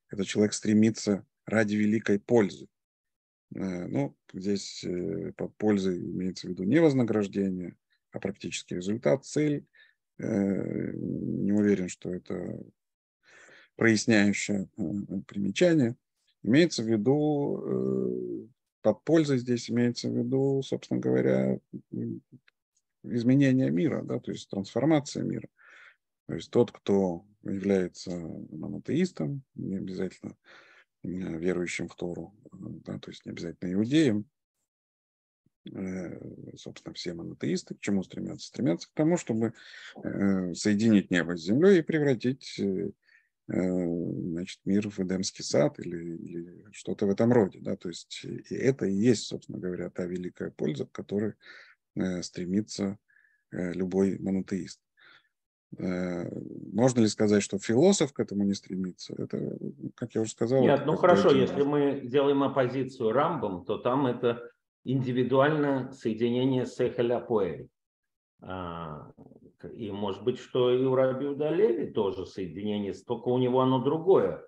этот человек стремится ради великой пользы. Ну, здесь э, под пользой имеется в виду не вознаграждение, а практический результат, цель. Э, не уверен, что это проясняющее э, примечание. Имеется в виду, под пользой здесь имеется в виду, собственно говоря, изменение мира, да, то есть трансформация мира. То есть тот, кто является монотеистом, не обязательно Э, верующим в Тору, э, да, то есть не обязательно иудеям, э, собственно, все монотеисты к чему стремятся? Стремятся к тому, чтобы соединить небо с землей и превратить значит, мир в Эдемский сад или, или что-то в этом роде. Да? То есть и это и есть, собственно говоря, та великая польза, к которой стремится любой монотеист. Э, можно ли сказать, что философ к этому не стремится? Это, как я уже сказал... Нет, ну хорошо, если мы делаем оппозицию Рамбом, то там это индивидуальное соединение с Эхаляпоэль. А, и может быть, что и у Раби Удалеви тоже соединение, только у него оно другое.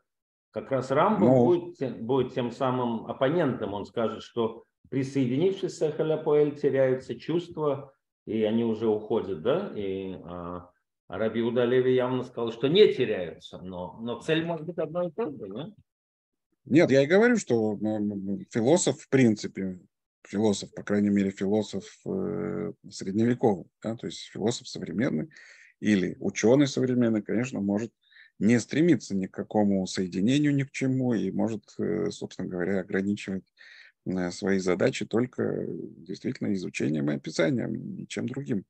Как раз Рамбом Но... Ну. будет, будет тем самым оппонентом. Он скажет, что присоединившись к Эхаляпоэль теряются чувства, и они уже уходят, да? И, а, а Раби Удалеви явно сказал, что не теряются, но, но цель может быть одна и та же, нет? Нет, я и говорю, что ну, философ, в принципе, философ, по крайней мере, философ э, средневековый, да, то есть философ современный или ученый современный, конечно, может не стремиться ни к какому соединению, ни к чему, и может, э, собственно говоря, ограничивать э, свои задачи только действительно изучением и описанием, ничем другим.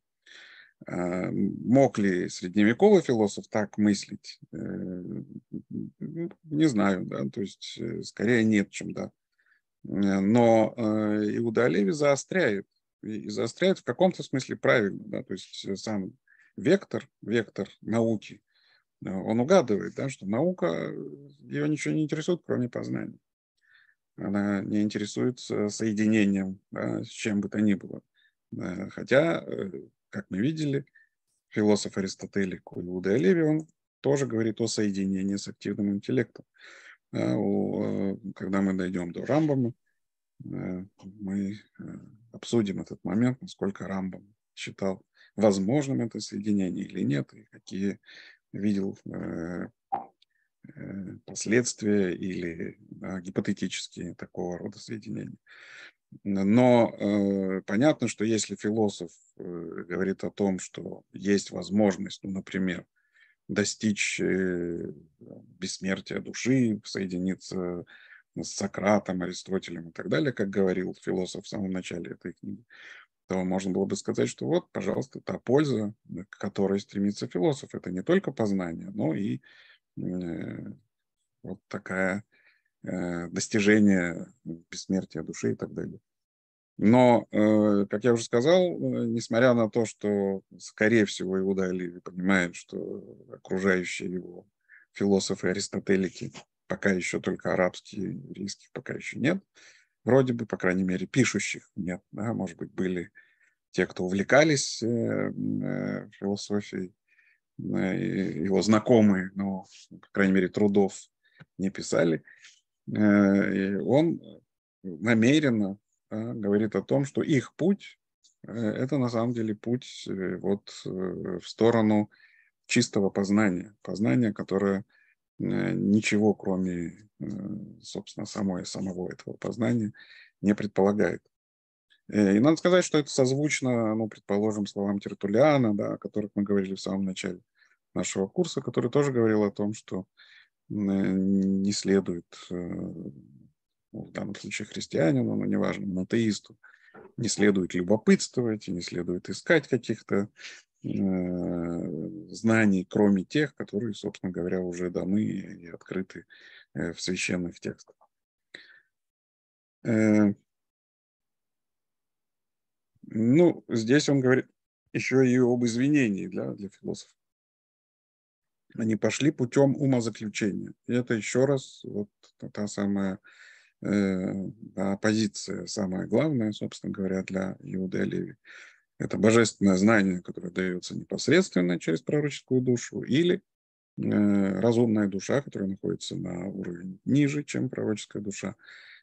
Э, мог ли средневековый философ так мыслить? Э, не знаю, да, то есть э, скорее нет, чем да. Но Иуда Леви заостряет, и заостряет в каком-то смысле правильно, да, то есть сам вектор, вектор науки, он угадывает, да, что наука, ее ничего не интересует, кроме познания. Она не интересуется соединением да, с чем бы то ни было. Хотя как мы видели, философ Аристотелик у Иуда Олеви, он тоже говорит о соединении с активным интеллектом. Э, э, когда мы дойдем до Рамбама, э, мы обсудим этот момент, насколько Рамбам считал возможным это соединение или нет, и какие видел последствия или да, гипотетические такого рода соединения. Но э, понятно, что если философ э, говорит о том, что есть возможность, ну, например, достичь э, бессмертия души, соединиться с Сократом, Аристотелем и так далее, как говорил философ в самом начале этой книги, то можно было бы сказать, что вот, пожалуйста, та польза, э, к которой стремится философ, это не только познание, но и э, вот такая Э, достижения бессмертия души и так далее. Но, э, как я уже сказал, э, несмотря на то, что, скорее всего, Иуда Оливий понимает, что окружающие его философы аристотелики пока еще только арабские, еврейских пока еще нет, вроде бы, по крайней мере, пишущих нет, да, может быть, были те, кто увлекались философией, его знакомые, но, по крайней мере, трудов не писали. Э, он э, намеренно говорит о том, что их путь э, это на самом деле путь вот в сторону чистого познания, познания, которое ничего, кроме, собственно, самой, самого этого познания, не предполагает. И надо сказать, что это созвучно, ну, предположим, словам Тертулиана, да, о которых мы говорили в самом начале нашего курса, который тоже говорил о том, что Э, не следует, э, ну, в данном случае христианину, но неважно, монотеисту, не следует любопытствовать, не следует искать каких-то э, знаний, кроме тех, которые, собственно говоря, уже даны и открыты в священных текстах. Ну, здесь он говорит еще и об извинении для, для философа они пошли путем умозаключения. И это еще раз вот та самая э, оппозиция, самое главное, собственно говоря, для Иуды Леви. Это божественное знание, которое дается непосредственно через пророческую душу, или э, разумная душа, которая находится на уровне ниже, чем пророческая душа.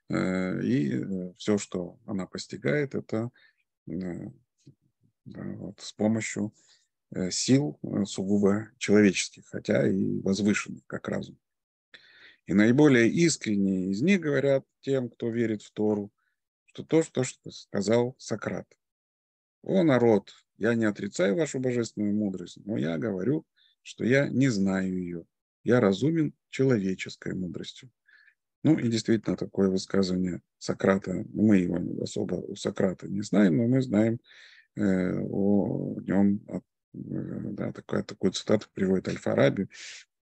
Э, и э, все, что она постигает, это э, да, вот, с помощью Э, сил э, сугубо человеческих, хотя и возвышенных как разум. И наиболее искренние из них говорят тем, кто верит в Тору, что то, что сказал Сократ. «О, народ, я не отрицаю вашу божественную мудрость, но я говорю, что я не знаю ее. Я разумен человеческой мудростью». Ну и действительно, такое высказывание Сократа, ну, мы его особо у Сократа не знаем, но мы знаем э, о нем от Э, да, такая, такую цитату приводит Аль-Фараби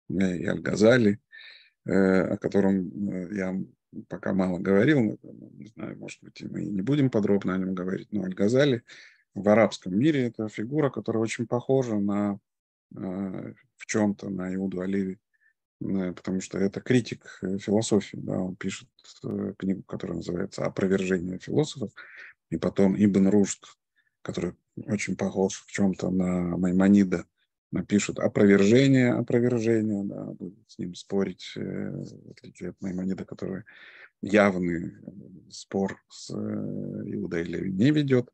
э, и Аль-Газали, э, о котором я пока мало говорил, ну, не знаю, может быть, мы и не будем подробно о нем говорить, но Аль-Газали в арабском мире это фигура, которая очень похожа на в чем-то на Иуду Оливи, потому что это критик философии, да, он пишет книгу, которая называется «Опровержение философов», и потом Ибн Рушд, который очень похож в чем-то на Маймонида, напишут опровержение, опровержение, да, будет с ним спорить, э, в отличие от Маймонида, который явный э, спор с э, Иудой Леви не ведет.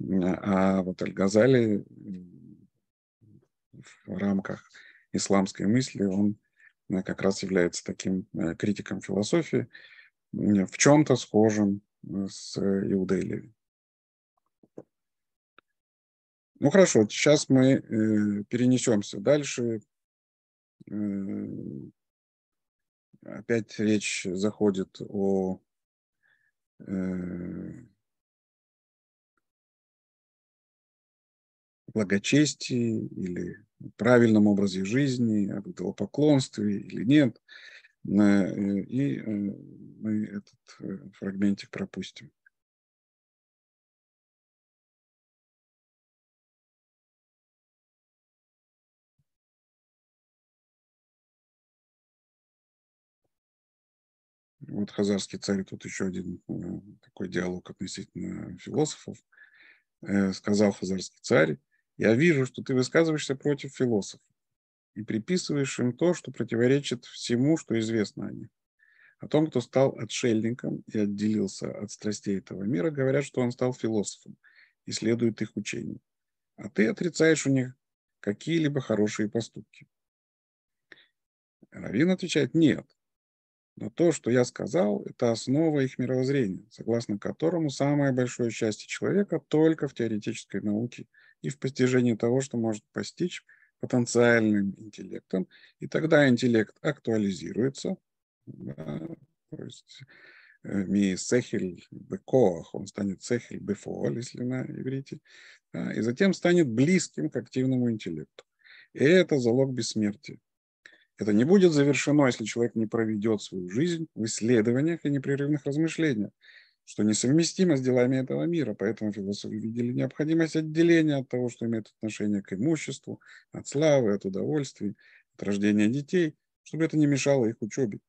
А вот Аль-Газали в рамках исламской мысли, он как раз является таким критиком философии, в чем-то схожим с Иудой Леви. Ну хорошо, сейчас мы э, перенесемся дальше. Э, опять речь заходит о э, благочестии или правильном образе жизни, об идолопоклонстве или нет. Э, и э, мы этот э, фрагментик пропустим. Вот хазарский царь, тут еще один э, такой диалог относительно философов. Э, сказал хазарский царь, я вижу, что ты высказываешься против философов и приписываешь им то, что противоречит всему, что известно о них. О том, кто стал отшельником и отделился от страстей этого мира, говорят, что он стал философом и следует их учению. А ты отрицаешь у них какие-либо хорошие поступки. Равин отвечает, нет, но то, что я сказал, это основа их мировоззрения, согласно которому самое большое счастье человека только в теоретической науке и в постижении того, что может постичь потенциальным интеллектом. И тогда интеллект актуализируется. Да, то есть э, ми сехель бекоах, он станет сехель бефол, если на иврите, да, и затем станет близким к активному интеллекту. И это залог бессмертия. Это не будет завершено, если человек не проведет свою жизнь в исследованиях и непрерывных размышлениях, что несовместимо с делами этого мира. Поэтому философы видели необходимость отделения от того, что имеет отношение к имуществу, от славы, от удовольствий, от рождения детей, чтобы это не мешало их учебе.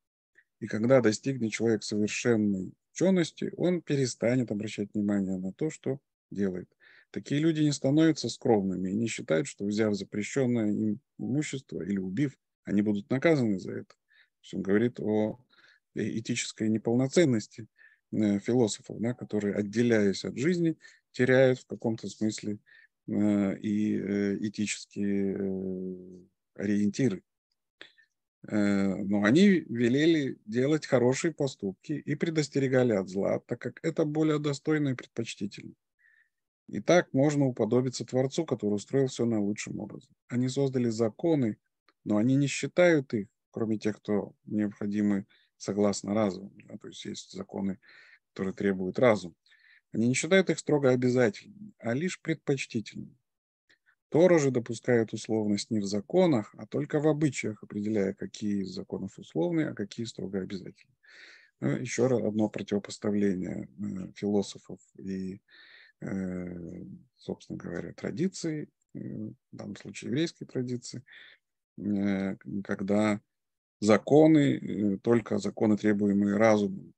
И когда достигнет человек совершенной учености, он перестанет обращать внимание на то, что делает. Такие люди не становятся скромными и не считают, что взяв запрещенное им имущество или убив они будут наказаны за это. Он говорит о этической неполноценности э, философов, да, которые, отделяясь от жизни, теряют в каком-то смысле э, и э, этические ориентиры. Но они велели делать хорошие поступки и предостерегали от зла, так как это более достойно и предпочтительно. И так можно уподобиться Творцу, который устроил все наилучшим образом. Они создали законы но они не считают их, кроме тех, кто необходимы согласно разуму. Да, то есть есть законы, которые требуют разум. Они не считают их строго обязательными, а лишь предпочтительными. Тора же допускает условность не в законах, а только в обычаях, определяя, какие из законов условные, а какие строго обязательные. Ну, еще одно противопоставление э, философов и, э, собственно говоря, традиции, э, в данном случае еврейской традиции, Э, когда законы, э, только законы, требуемые разумом,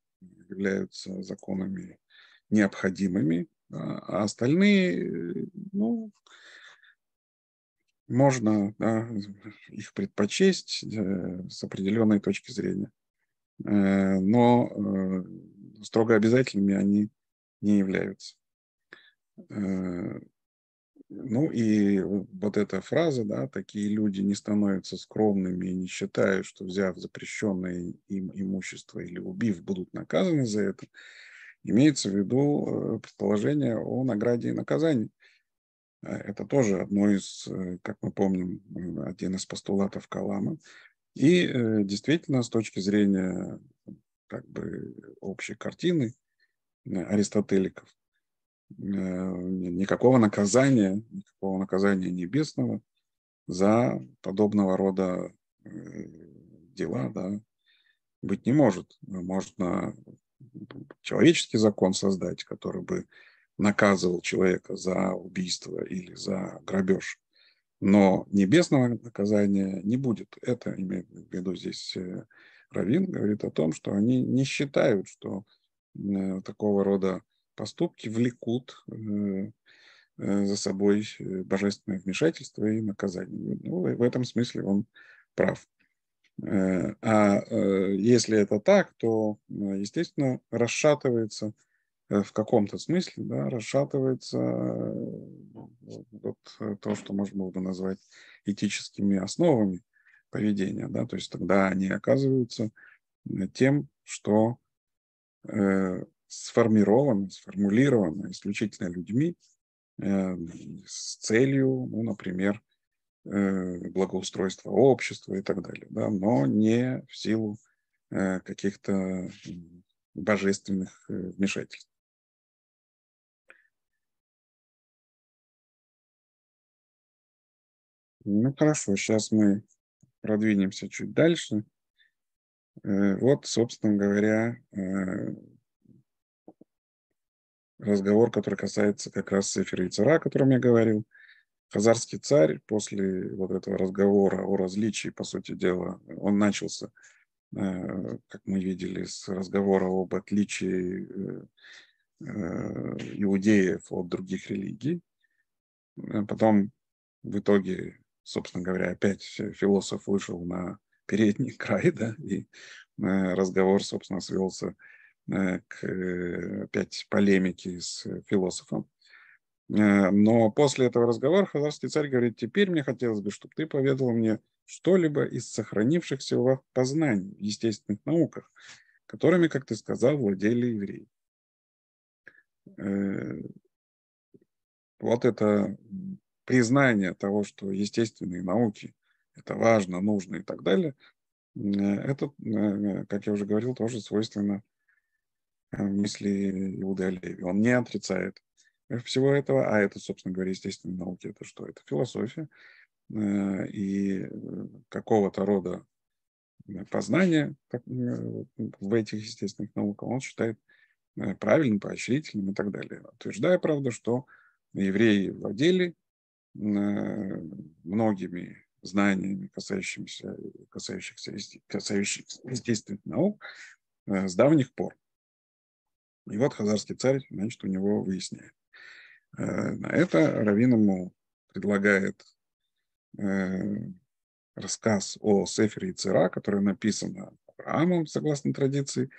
являются законами необходимыми, а, а остальные, э, ну, можно да, их предпочесть с определенной точки зрения, но строго обязательными они не являются. Ну и вот эта фраза, да, такие люди не становятся скромными и не считают, что взяв запрещенное им имущество или убив, будут наказаны за это, имеется в виду э, предположение о награде и наказании. Э, это тоже одно из, э, как мы помним, один из постулатов Калама. И действительно, с точки зрения как бы общей картины аристотеликов, Э, никакого наказания, никакого наказания небесного за подобного рода э, дела да, быть не может. Можно человеческий закон создать, который бы наказывал человека за убийство или за грабеж. Но небесного наказания не будет. Это имеет в виду здесь э, Равин, говорит о том, что они не считают, что такого рода поступки влекут э, э, за собой э, божественное вмешательство и наказание. Ну, в этом смысле он прав. А если это так, то, естественно, расшатывается в каком-то смысле, да, расшатывается вот то, что можно было бы назвать этическими основами поведения. Да? То есть тогда они оказываются тем, что сформировано, сформулировано исключительно людьми э, с целью, ну, например, э, благоустройства общества и так далее, да, но не в силу э, каких-то божественных э, вмешательств. Ну хорошо, сейчас мы продвинемся чуть дальше. Э, вот, собственно говоря, э, разговор, который касается как раз Сефира Яцера, о котором я говорил. Хазарский царь после вот этого разговора о различии, по сути дела, он начался, э, как мы видели, с разговора об отличии э, э, иудеев от других религий. Потом в итоге, собственно говоря, опять философ вышел на передний край, да, и разговор, собственно, свелся Э, к э, опять полемике с э, философом. Но после этого разговора хазарский царь говорит, теперь мне хотелось бы, чтобы ты поведал мне что-либо из сохранившихся у вас познаний в естественных науках, которыми, как ты сказал, владели евреи. Вот это признание того, что естественные науки – это важно, нужно и так далее, это, как я уже говорил, тоже свойственно Э, мысли Иуды Олеви. Он не отрицает всего этого, а это, собственно говоря, естественные науки. Это что? Это философия э, и э, какого-то рода познание в этих естественных науках он считает правильным, поощрительным и так далее. Утверждая, правда, что евреи владели многими знаниями, касающимися, касающихся, касающихся естественных наук с давних пор. И вот хазарский царь, значит, у него выясняет. Э, на это Равин ему предлагает э, рассказ о Сефере и Цера, который написан Авраамом, согласно традиции,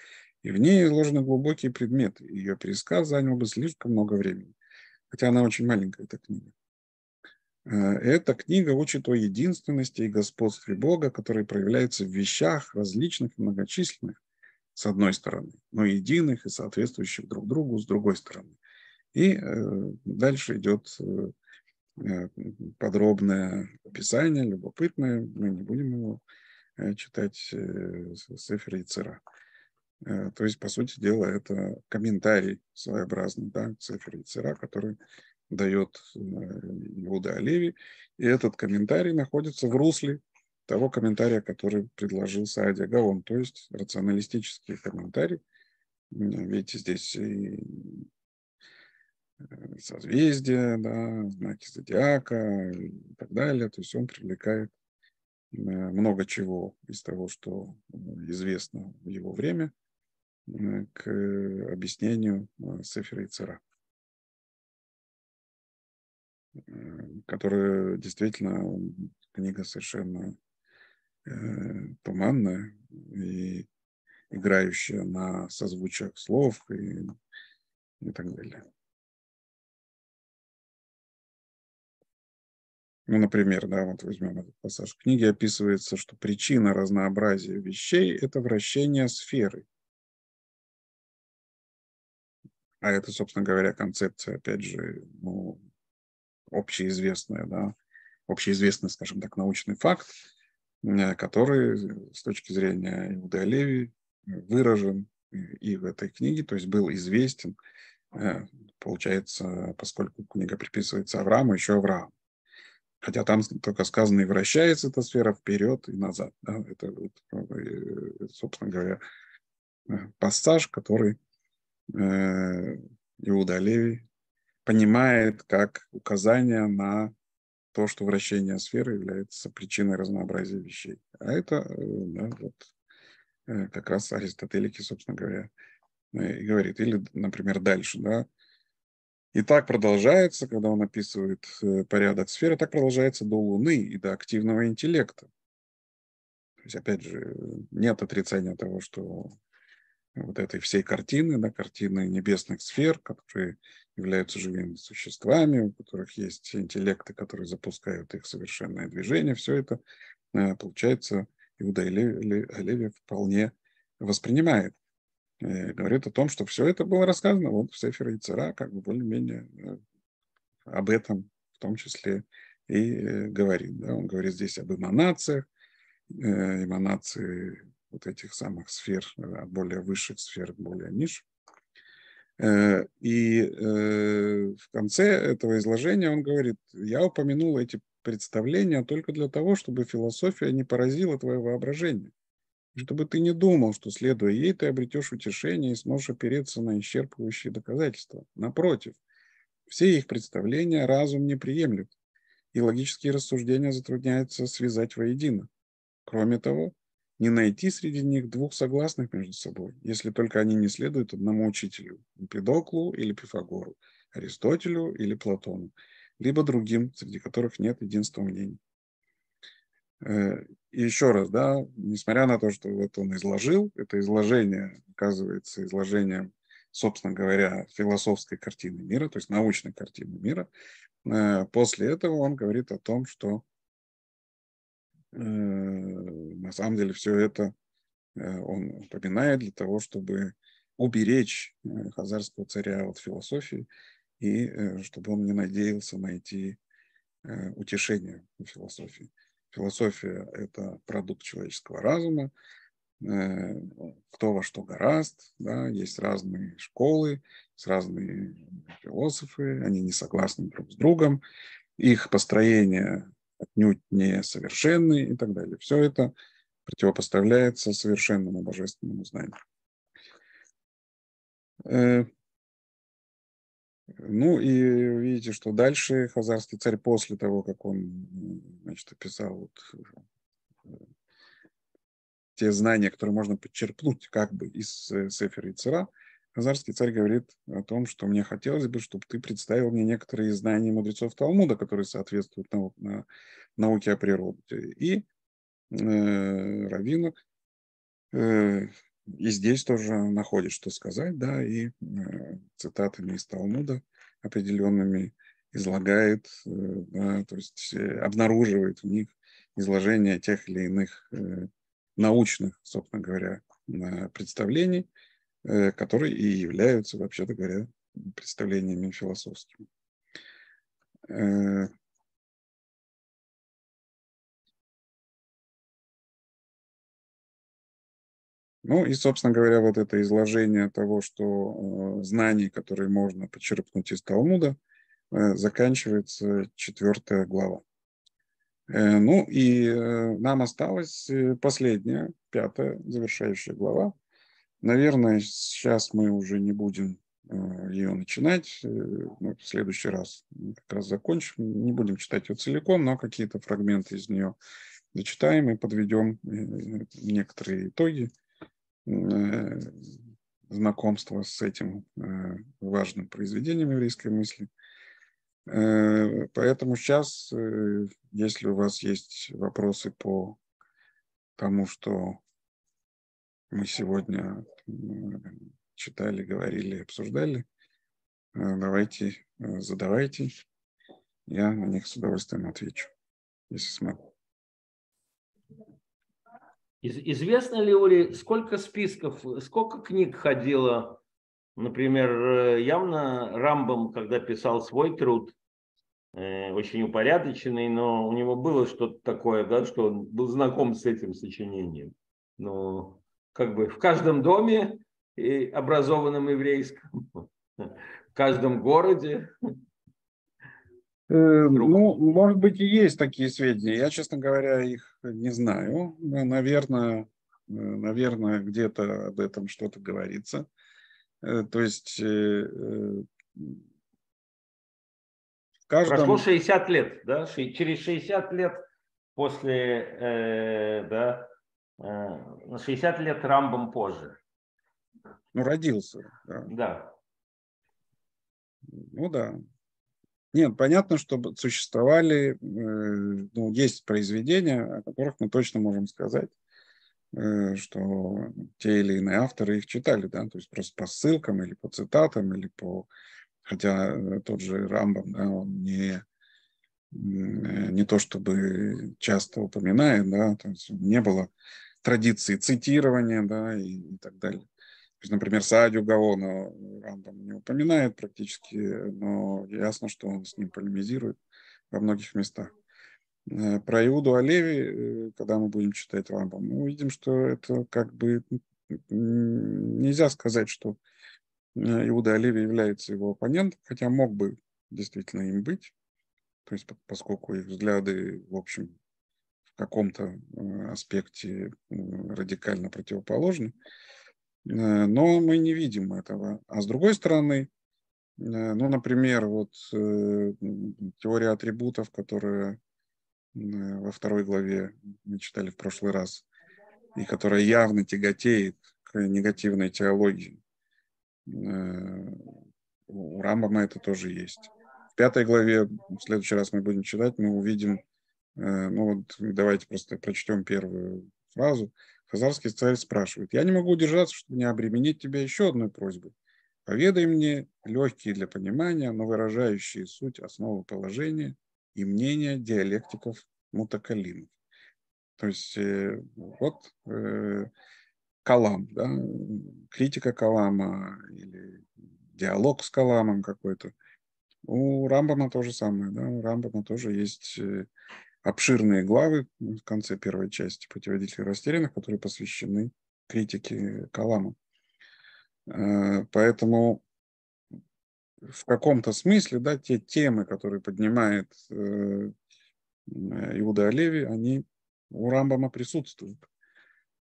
и в ней изложены глубокие предметы. Ее пересказ занял бы слишком много времени, хотя она очень маленькая, эта книга. Э, эта книга учит о единственности и господстве Бога, который проявляется в вещах различных и многочисленных, с одной стороны, но единых и соответствующих друг другу с другой стороны. И э, дальше идет э, э, подробное описание, любопытное, мы не будем его э, читать э, Сефер и Цера. Э, то есть, по сути дела, это комментарий своеобразный да, Сефер и Цера, который дает э, Иуда Олеви. И этот комментарий находится в русле того комментария, который предложил Саади Гаон, то есть рационалистический комментарий. Видите, здесь и э, созвездия, да, знаки зодиака и так далее. То есть он привлекает э, много чего из того, что э, известно в его время, к объяснению Сефера и Цера, которая действительно книга совершенно Э, туманная и играющая на созвучиях слов и, и так далее. Ну, например, да, вот возьмем этот пассаж в книге, описывается, что причина разнообразия вещей – это вращение сферы. А это, собственно говоря, концепция, опять же, ну, общеизвестная, да, общеизвестный, скажем так, научный факт, Э, который э, с точки зрения Иуда Леви э, выражен и в этой книге, то есть был известен, получается, поскольку книга приписывается Аврааму, еще Авраам. Хотя там только сказано и вращается эта сфера вперед и назад. Да? Это, собственно говоря, пассаж, который Иуда Леви понимает как указание на то, что вращение сферы является причиной разнообразия вещей. А это э, да, вот, э, как раз аристотелики, собственно говоря, э, и говорит. Или, например, дальше, да. И так продолжается, когда он описывает порядок сферы, так продолжается до Луны и до активного интеллекта. То есть, опять же, нет отрицания того, что вот этой всей картины, да, картины небесных сфер, которые являются живыми существами, у которых есть интеллекты, которые запускают их совершенное движение, все это, э, получается, Иуда Олеви вполне воспринимает. И говорит о том, что все это было рассказано вот в Сефера и Цера, как бы более-менее э, об этом в том числе и э, говорит. Да? Он говорит здесь об эманациях, эманации вот этих самых сфер, э, более высших сфер, более ниш. Э, и э, в конце этого изложения он говорит, я упомянул эти представления только для того, чтобы философия не поразила твое воображение, чтобы ты не думал, что, следуя ей, ты обретешь утешение и сможешь опереться на исчерпывающие доказательства. Напротив, все их представления разум не приемлет, и логические рассуждения затрудняются связать воедино. Кроме того, не найти среди них двух согласных между собой, если только они не следуют одному учителю, Эмпидоклу или Пифагору, Аристотелю или Платону, либо другим, среди которых нет единства мнений. Э, и еще раз, да, несмотря на то, что вот он изложил, это изложение оказывается изложением, собственно говоря, философской картины мира, то есть научной картины мира. Э, после этого он говорит о том, что Э, на самом деле все это э, он упоминает для того, чтобы уберечь э, хазарского царя от философии и чтобы он не надеялся найти утешение в философии. Философия – это продукт человеческого разума, кто во что гораст, да, есть разные школы, есть разные философы, они не согласны друг с другом, их построение отнюдь не совершенный и так далее. Все это противопоставляется совершенному божественному знанию. Э, ну и видите, что дальше хазарский царь после того, как он значит, описал вот, э, те знания, которые можно подчерпнуть как бы из э, Сефера и Цера, Хазарский царь говорит о том, что мне хотелось бы, чтобы ты представил мне некоторые знания мудрецов Талмуда, которые соответствуют нау- на, науке о природе. И э, Равина э, и здесь тоже находит, что сказать, да, и э, цитатами из Талмуда определенными излагает, э, да, то есть э, обнаруживает в них изложение тех или иных э, научных, собственно говоря, э, представлений – Э, которые и являются, вообще-то говоря, представлениями философскими. Э, ну и, собственно говоря, вот это изложение того, что э, знаний, которые можно почерпнуть из Талмуда, заканчивается четвертая глава. Ну и нам осталась последняя, пятая, завершающая глава, Наверное, сейчас мы уже не будем э, ее начинать. Э, мы в следующий раз как раз закончим. Не будем читать ее целиком, но какие-то фрагменты из нее дочитаем и подведем э, некоторые итоги знакомства с этим важным произведением еврейской мысли. Поэтому сейчас, если у вас есть вопросы по тому, что мы сегодня читали, говорили, обсуждали. Э, давайте, э, задавайте. Я на них с удовольствием отвечу, если смогу. известно ли, Ури, сколько списков, сколько книг ходило, например, э, явно Рамбом, когда писал свой труд, очень упорядоченный, но у него было что-то такое, да, что он был знаком с этим сочинением. Но как бы в каждом доме и образованном еврейском, в каждом городе. Э, ну, может быть, и есть такие сведения. Я, честно говоря, их не знаю. Но, ну, наверное, э, наверное, где-то об этом что-то говорится. Э, то есть каждом... Прошло 60 лет, да? Через 60 лет после, да, Э, на 60 лет Рамбом позже. Ну, родился. Да. да. Ну да. Нет, понятно, что существовали, э, ну, есть произведения, о которых мы точно можем сказать, э, что те или иные авторы их читали, да, то есть просто по ссылкам или по цитатам, или по... Хотя тот же Рамбом, да, он не, не то чтобы часто упоминает, да, то есть не было традиции цитирования да, и, и так далее. То есть, например, Саадю Гаона Рамбам не упоминает практически, но ясно, что он с ним полемизирует во многих местах. Э, про Иуду Олеви, э, когда мы будем читать Рамбам, мы увидим, что это как бы нельзя сказать, что э, Иуда Олеви является его оппонентом, хотя мог бы действительно им быть, то есть поскольку их взгляды, в общем, каком-то э, аспекте радикально противоположны. Э, но мы не видим этого. А с другой стороны, э, ну, например, вот теория атрибутов, которая во второй главе мы читали в прошлый раз, и которая явно тяготеет к негативной теологии. У Рамбама это тоже есть. В пятой главе, в следующий раз мы будем читать, мы увидим Э, ну вот давайте просто прочтем первую фразу. Хазарский царь спрашивает, я не могу удержаться, чтобы не обременить тебя еще одной просьбой. Поведай мне легкие для понимания, но выражающие суть основы положения и мнения диалектиков Мутакалинов. То есть э, вот э, калам, да, критика калама или диалог с каламом какой-то. У Рамбама то же самое, да, у Рамбама тоже есть обширные главы ну, в конце первой части «Путеводителей растерянных», которые посвящены критике Калама. Э, поэтому в каком-то смысле да, те темы, которые поднимает э, э, Иуда Олеви, они у Рамбама присутствуют.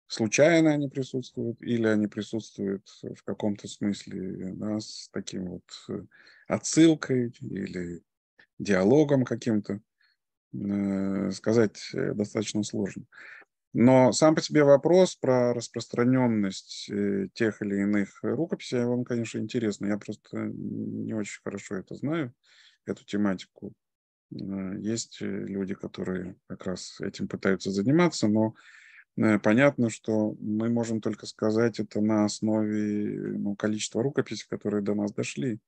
Случайно они присутствуют или они присутствуют в каком-то смысле да, с таким вот отсылкой или диалогом каким-то. Э, сказать э, достаточно сложно. Но сам по себе вопрос про распространенность э, тех или иных рукописей, вам, конечно, интересно. Я просто не очень хорошо это знаю, эту тематику. Есть люди, которые как раз этим пытаются заниматься, но понятно, что мы можем только сказать это на основе ну, количества рукописей, которые до нас дошли.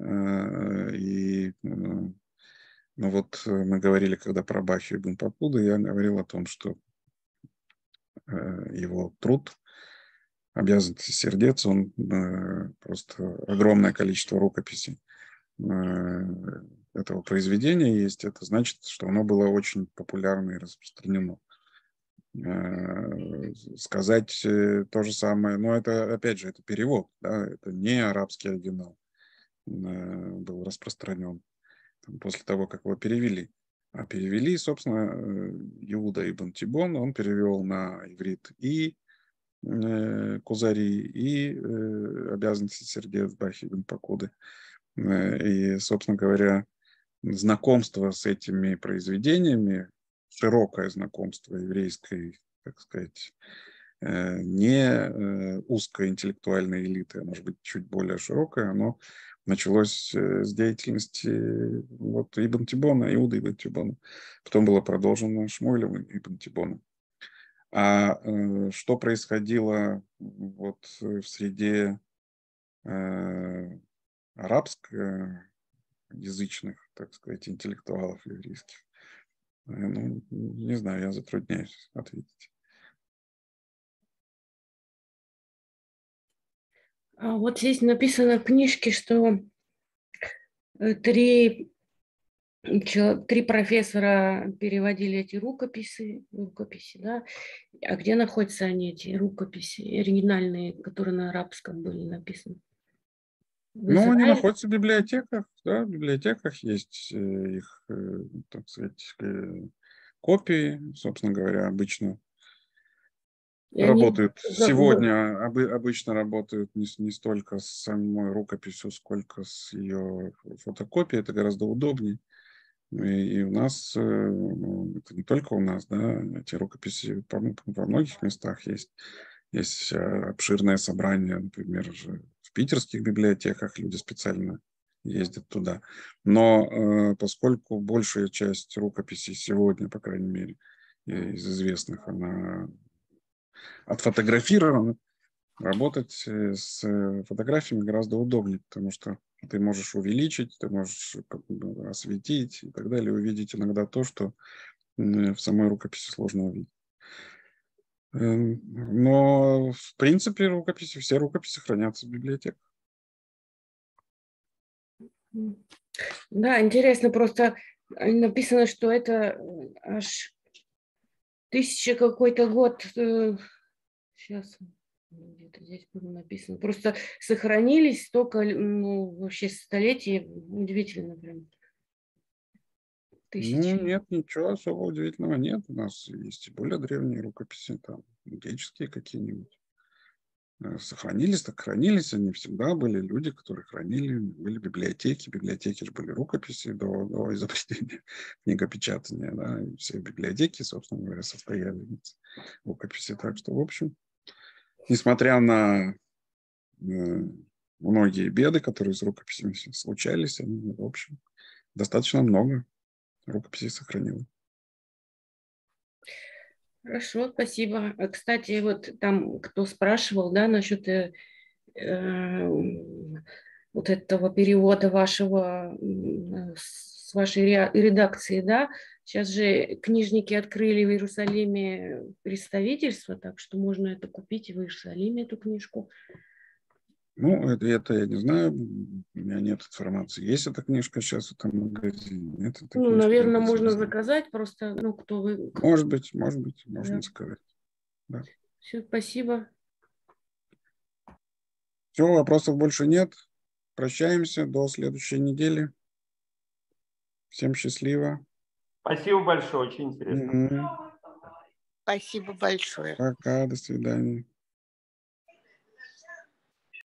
И ну вот э, мы говорили, когда про Бахи и Бунпапуда, я говорил о том, что э, его труд, обязанности сердец, он э, просто огромное количество рукописей этого произведения есть. Это значит, что оно было очень популярно и распространено сказать то же самое. Но это, опять же, это перевод, да, это не арабский оригинал был распространен после того, как его перевели. А перевели, собственно, э, Иуда Ибн Тибон, он перевел на иврит и э, Кузари, и э, обязанности Сергея Бахи Ибн Покуды. И, собственно говоря, знакомство с этими произведениями, широкое знакомство еврейской, так сказать, не узкой интеллектуальной элиты, а может быть чуть более широкое, оно началось э, с деятельности э, вот, Ибн Тибона, Иуда Ибн Тибона. Потом было продолжено Шмуэлем Ибн Тибона А э, что происходило вот в среде э, арабско-язычных, э, так сказать, интеллектуалов еврейских? Э, ну, не знаю, я затрудняюсь ответить. А вот здесь написано в книжке, что э, три, три профессора переводили эти рукописи, рукописи, да. А где находятся они, эти рукописи оригинальные, которые на арабском были написаны? ну, они находятся в библиотеках, да, в библиотеках есть э, их, э, так сказать, копии, собственно говоря, обычно и работают они... сегодня, об, обычно работают не, не столько с самой рукописью, сколько с ее фотокопией, это гораздо удобнее. Ну, и, и у нас, э, ну, это не только у нас, да, эти рукописи во, ну, во многих местах есть. Есть э, обширное собрание, например, в питерских библиотеках люди специально ездят туда. Но э, поскольку большая часть рукописей сегодня, по крайней мере, э, из известных, она отфотографировано, работать э, с э, фотографиями гораздо удобнее, потому что ты можешь увеличить, ты можешь осветить и так далее, увидеть иногда то, что в самой рукописи сложно увидеть. Эм, но, в принципе, рукописи, все рукописи хранятся в библиотеках. Да, интересно, просто э, написано, что это аж тысяча какой-то год, сейчас э, ну, где-то здесь было написано, просто сохранились столько, ну, вообще столетий, удивительно прям. Ну, Тысячи. Ну, нет, ничего особо удивительного нет. У нас есть и более древние рукописи, там, греческие какие-нибудь. Э, сохранились, так хранились. Они всегда были люди, которые хранили, были библиотеки. Библиотеки же были рукописи до, до изобретения книгопечатания. Да? И все библиотеки, собственно говоря, состояли из рукописи. Так что, в общем, несмотря на э, многие беды, которые с рукописями случались, они, в общем, достаточно много рукописей сохранилось. Хорошо, спасибо. Э, кстати, вот там кто спрашивал, да, насчет э, э, вот этого перевода вашего э, с вашей редакции, да, сейчас же книжники открыли в Иерусалиме представительство, так что можно это купить в Иерусалиме эту книжку. Ну, это, это я не знаю, у меня нет информации, есть эта книжка сейчас в этом магазине. Нет, ну, книжка, наверное, можно знаю. заказать просто, ну, кто вы... Может быть, может быть, можно да. заказать. Да. Все, спасибо. Все, вопросов больше нет. Прощаемся до следующей недели. Всем счастливо. Спасибо большое, очень интересно. Mm-hmm. Спасибо большое. Пока, до свидания.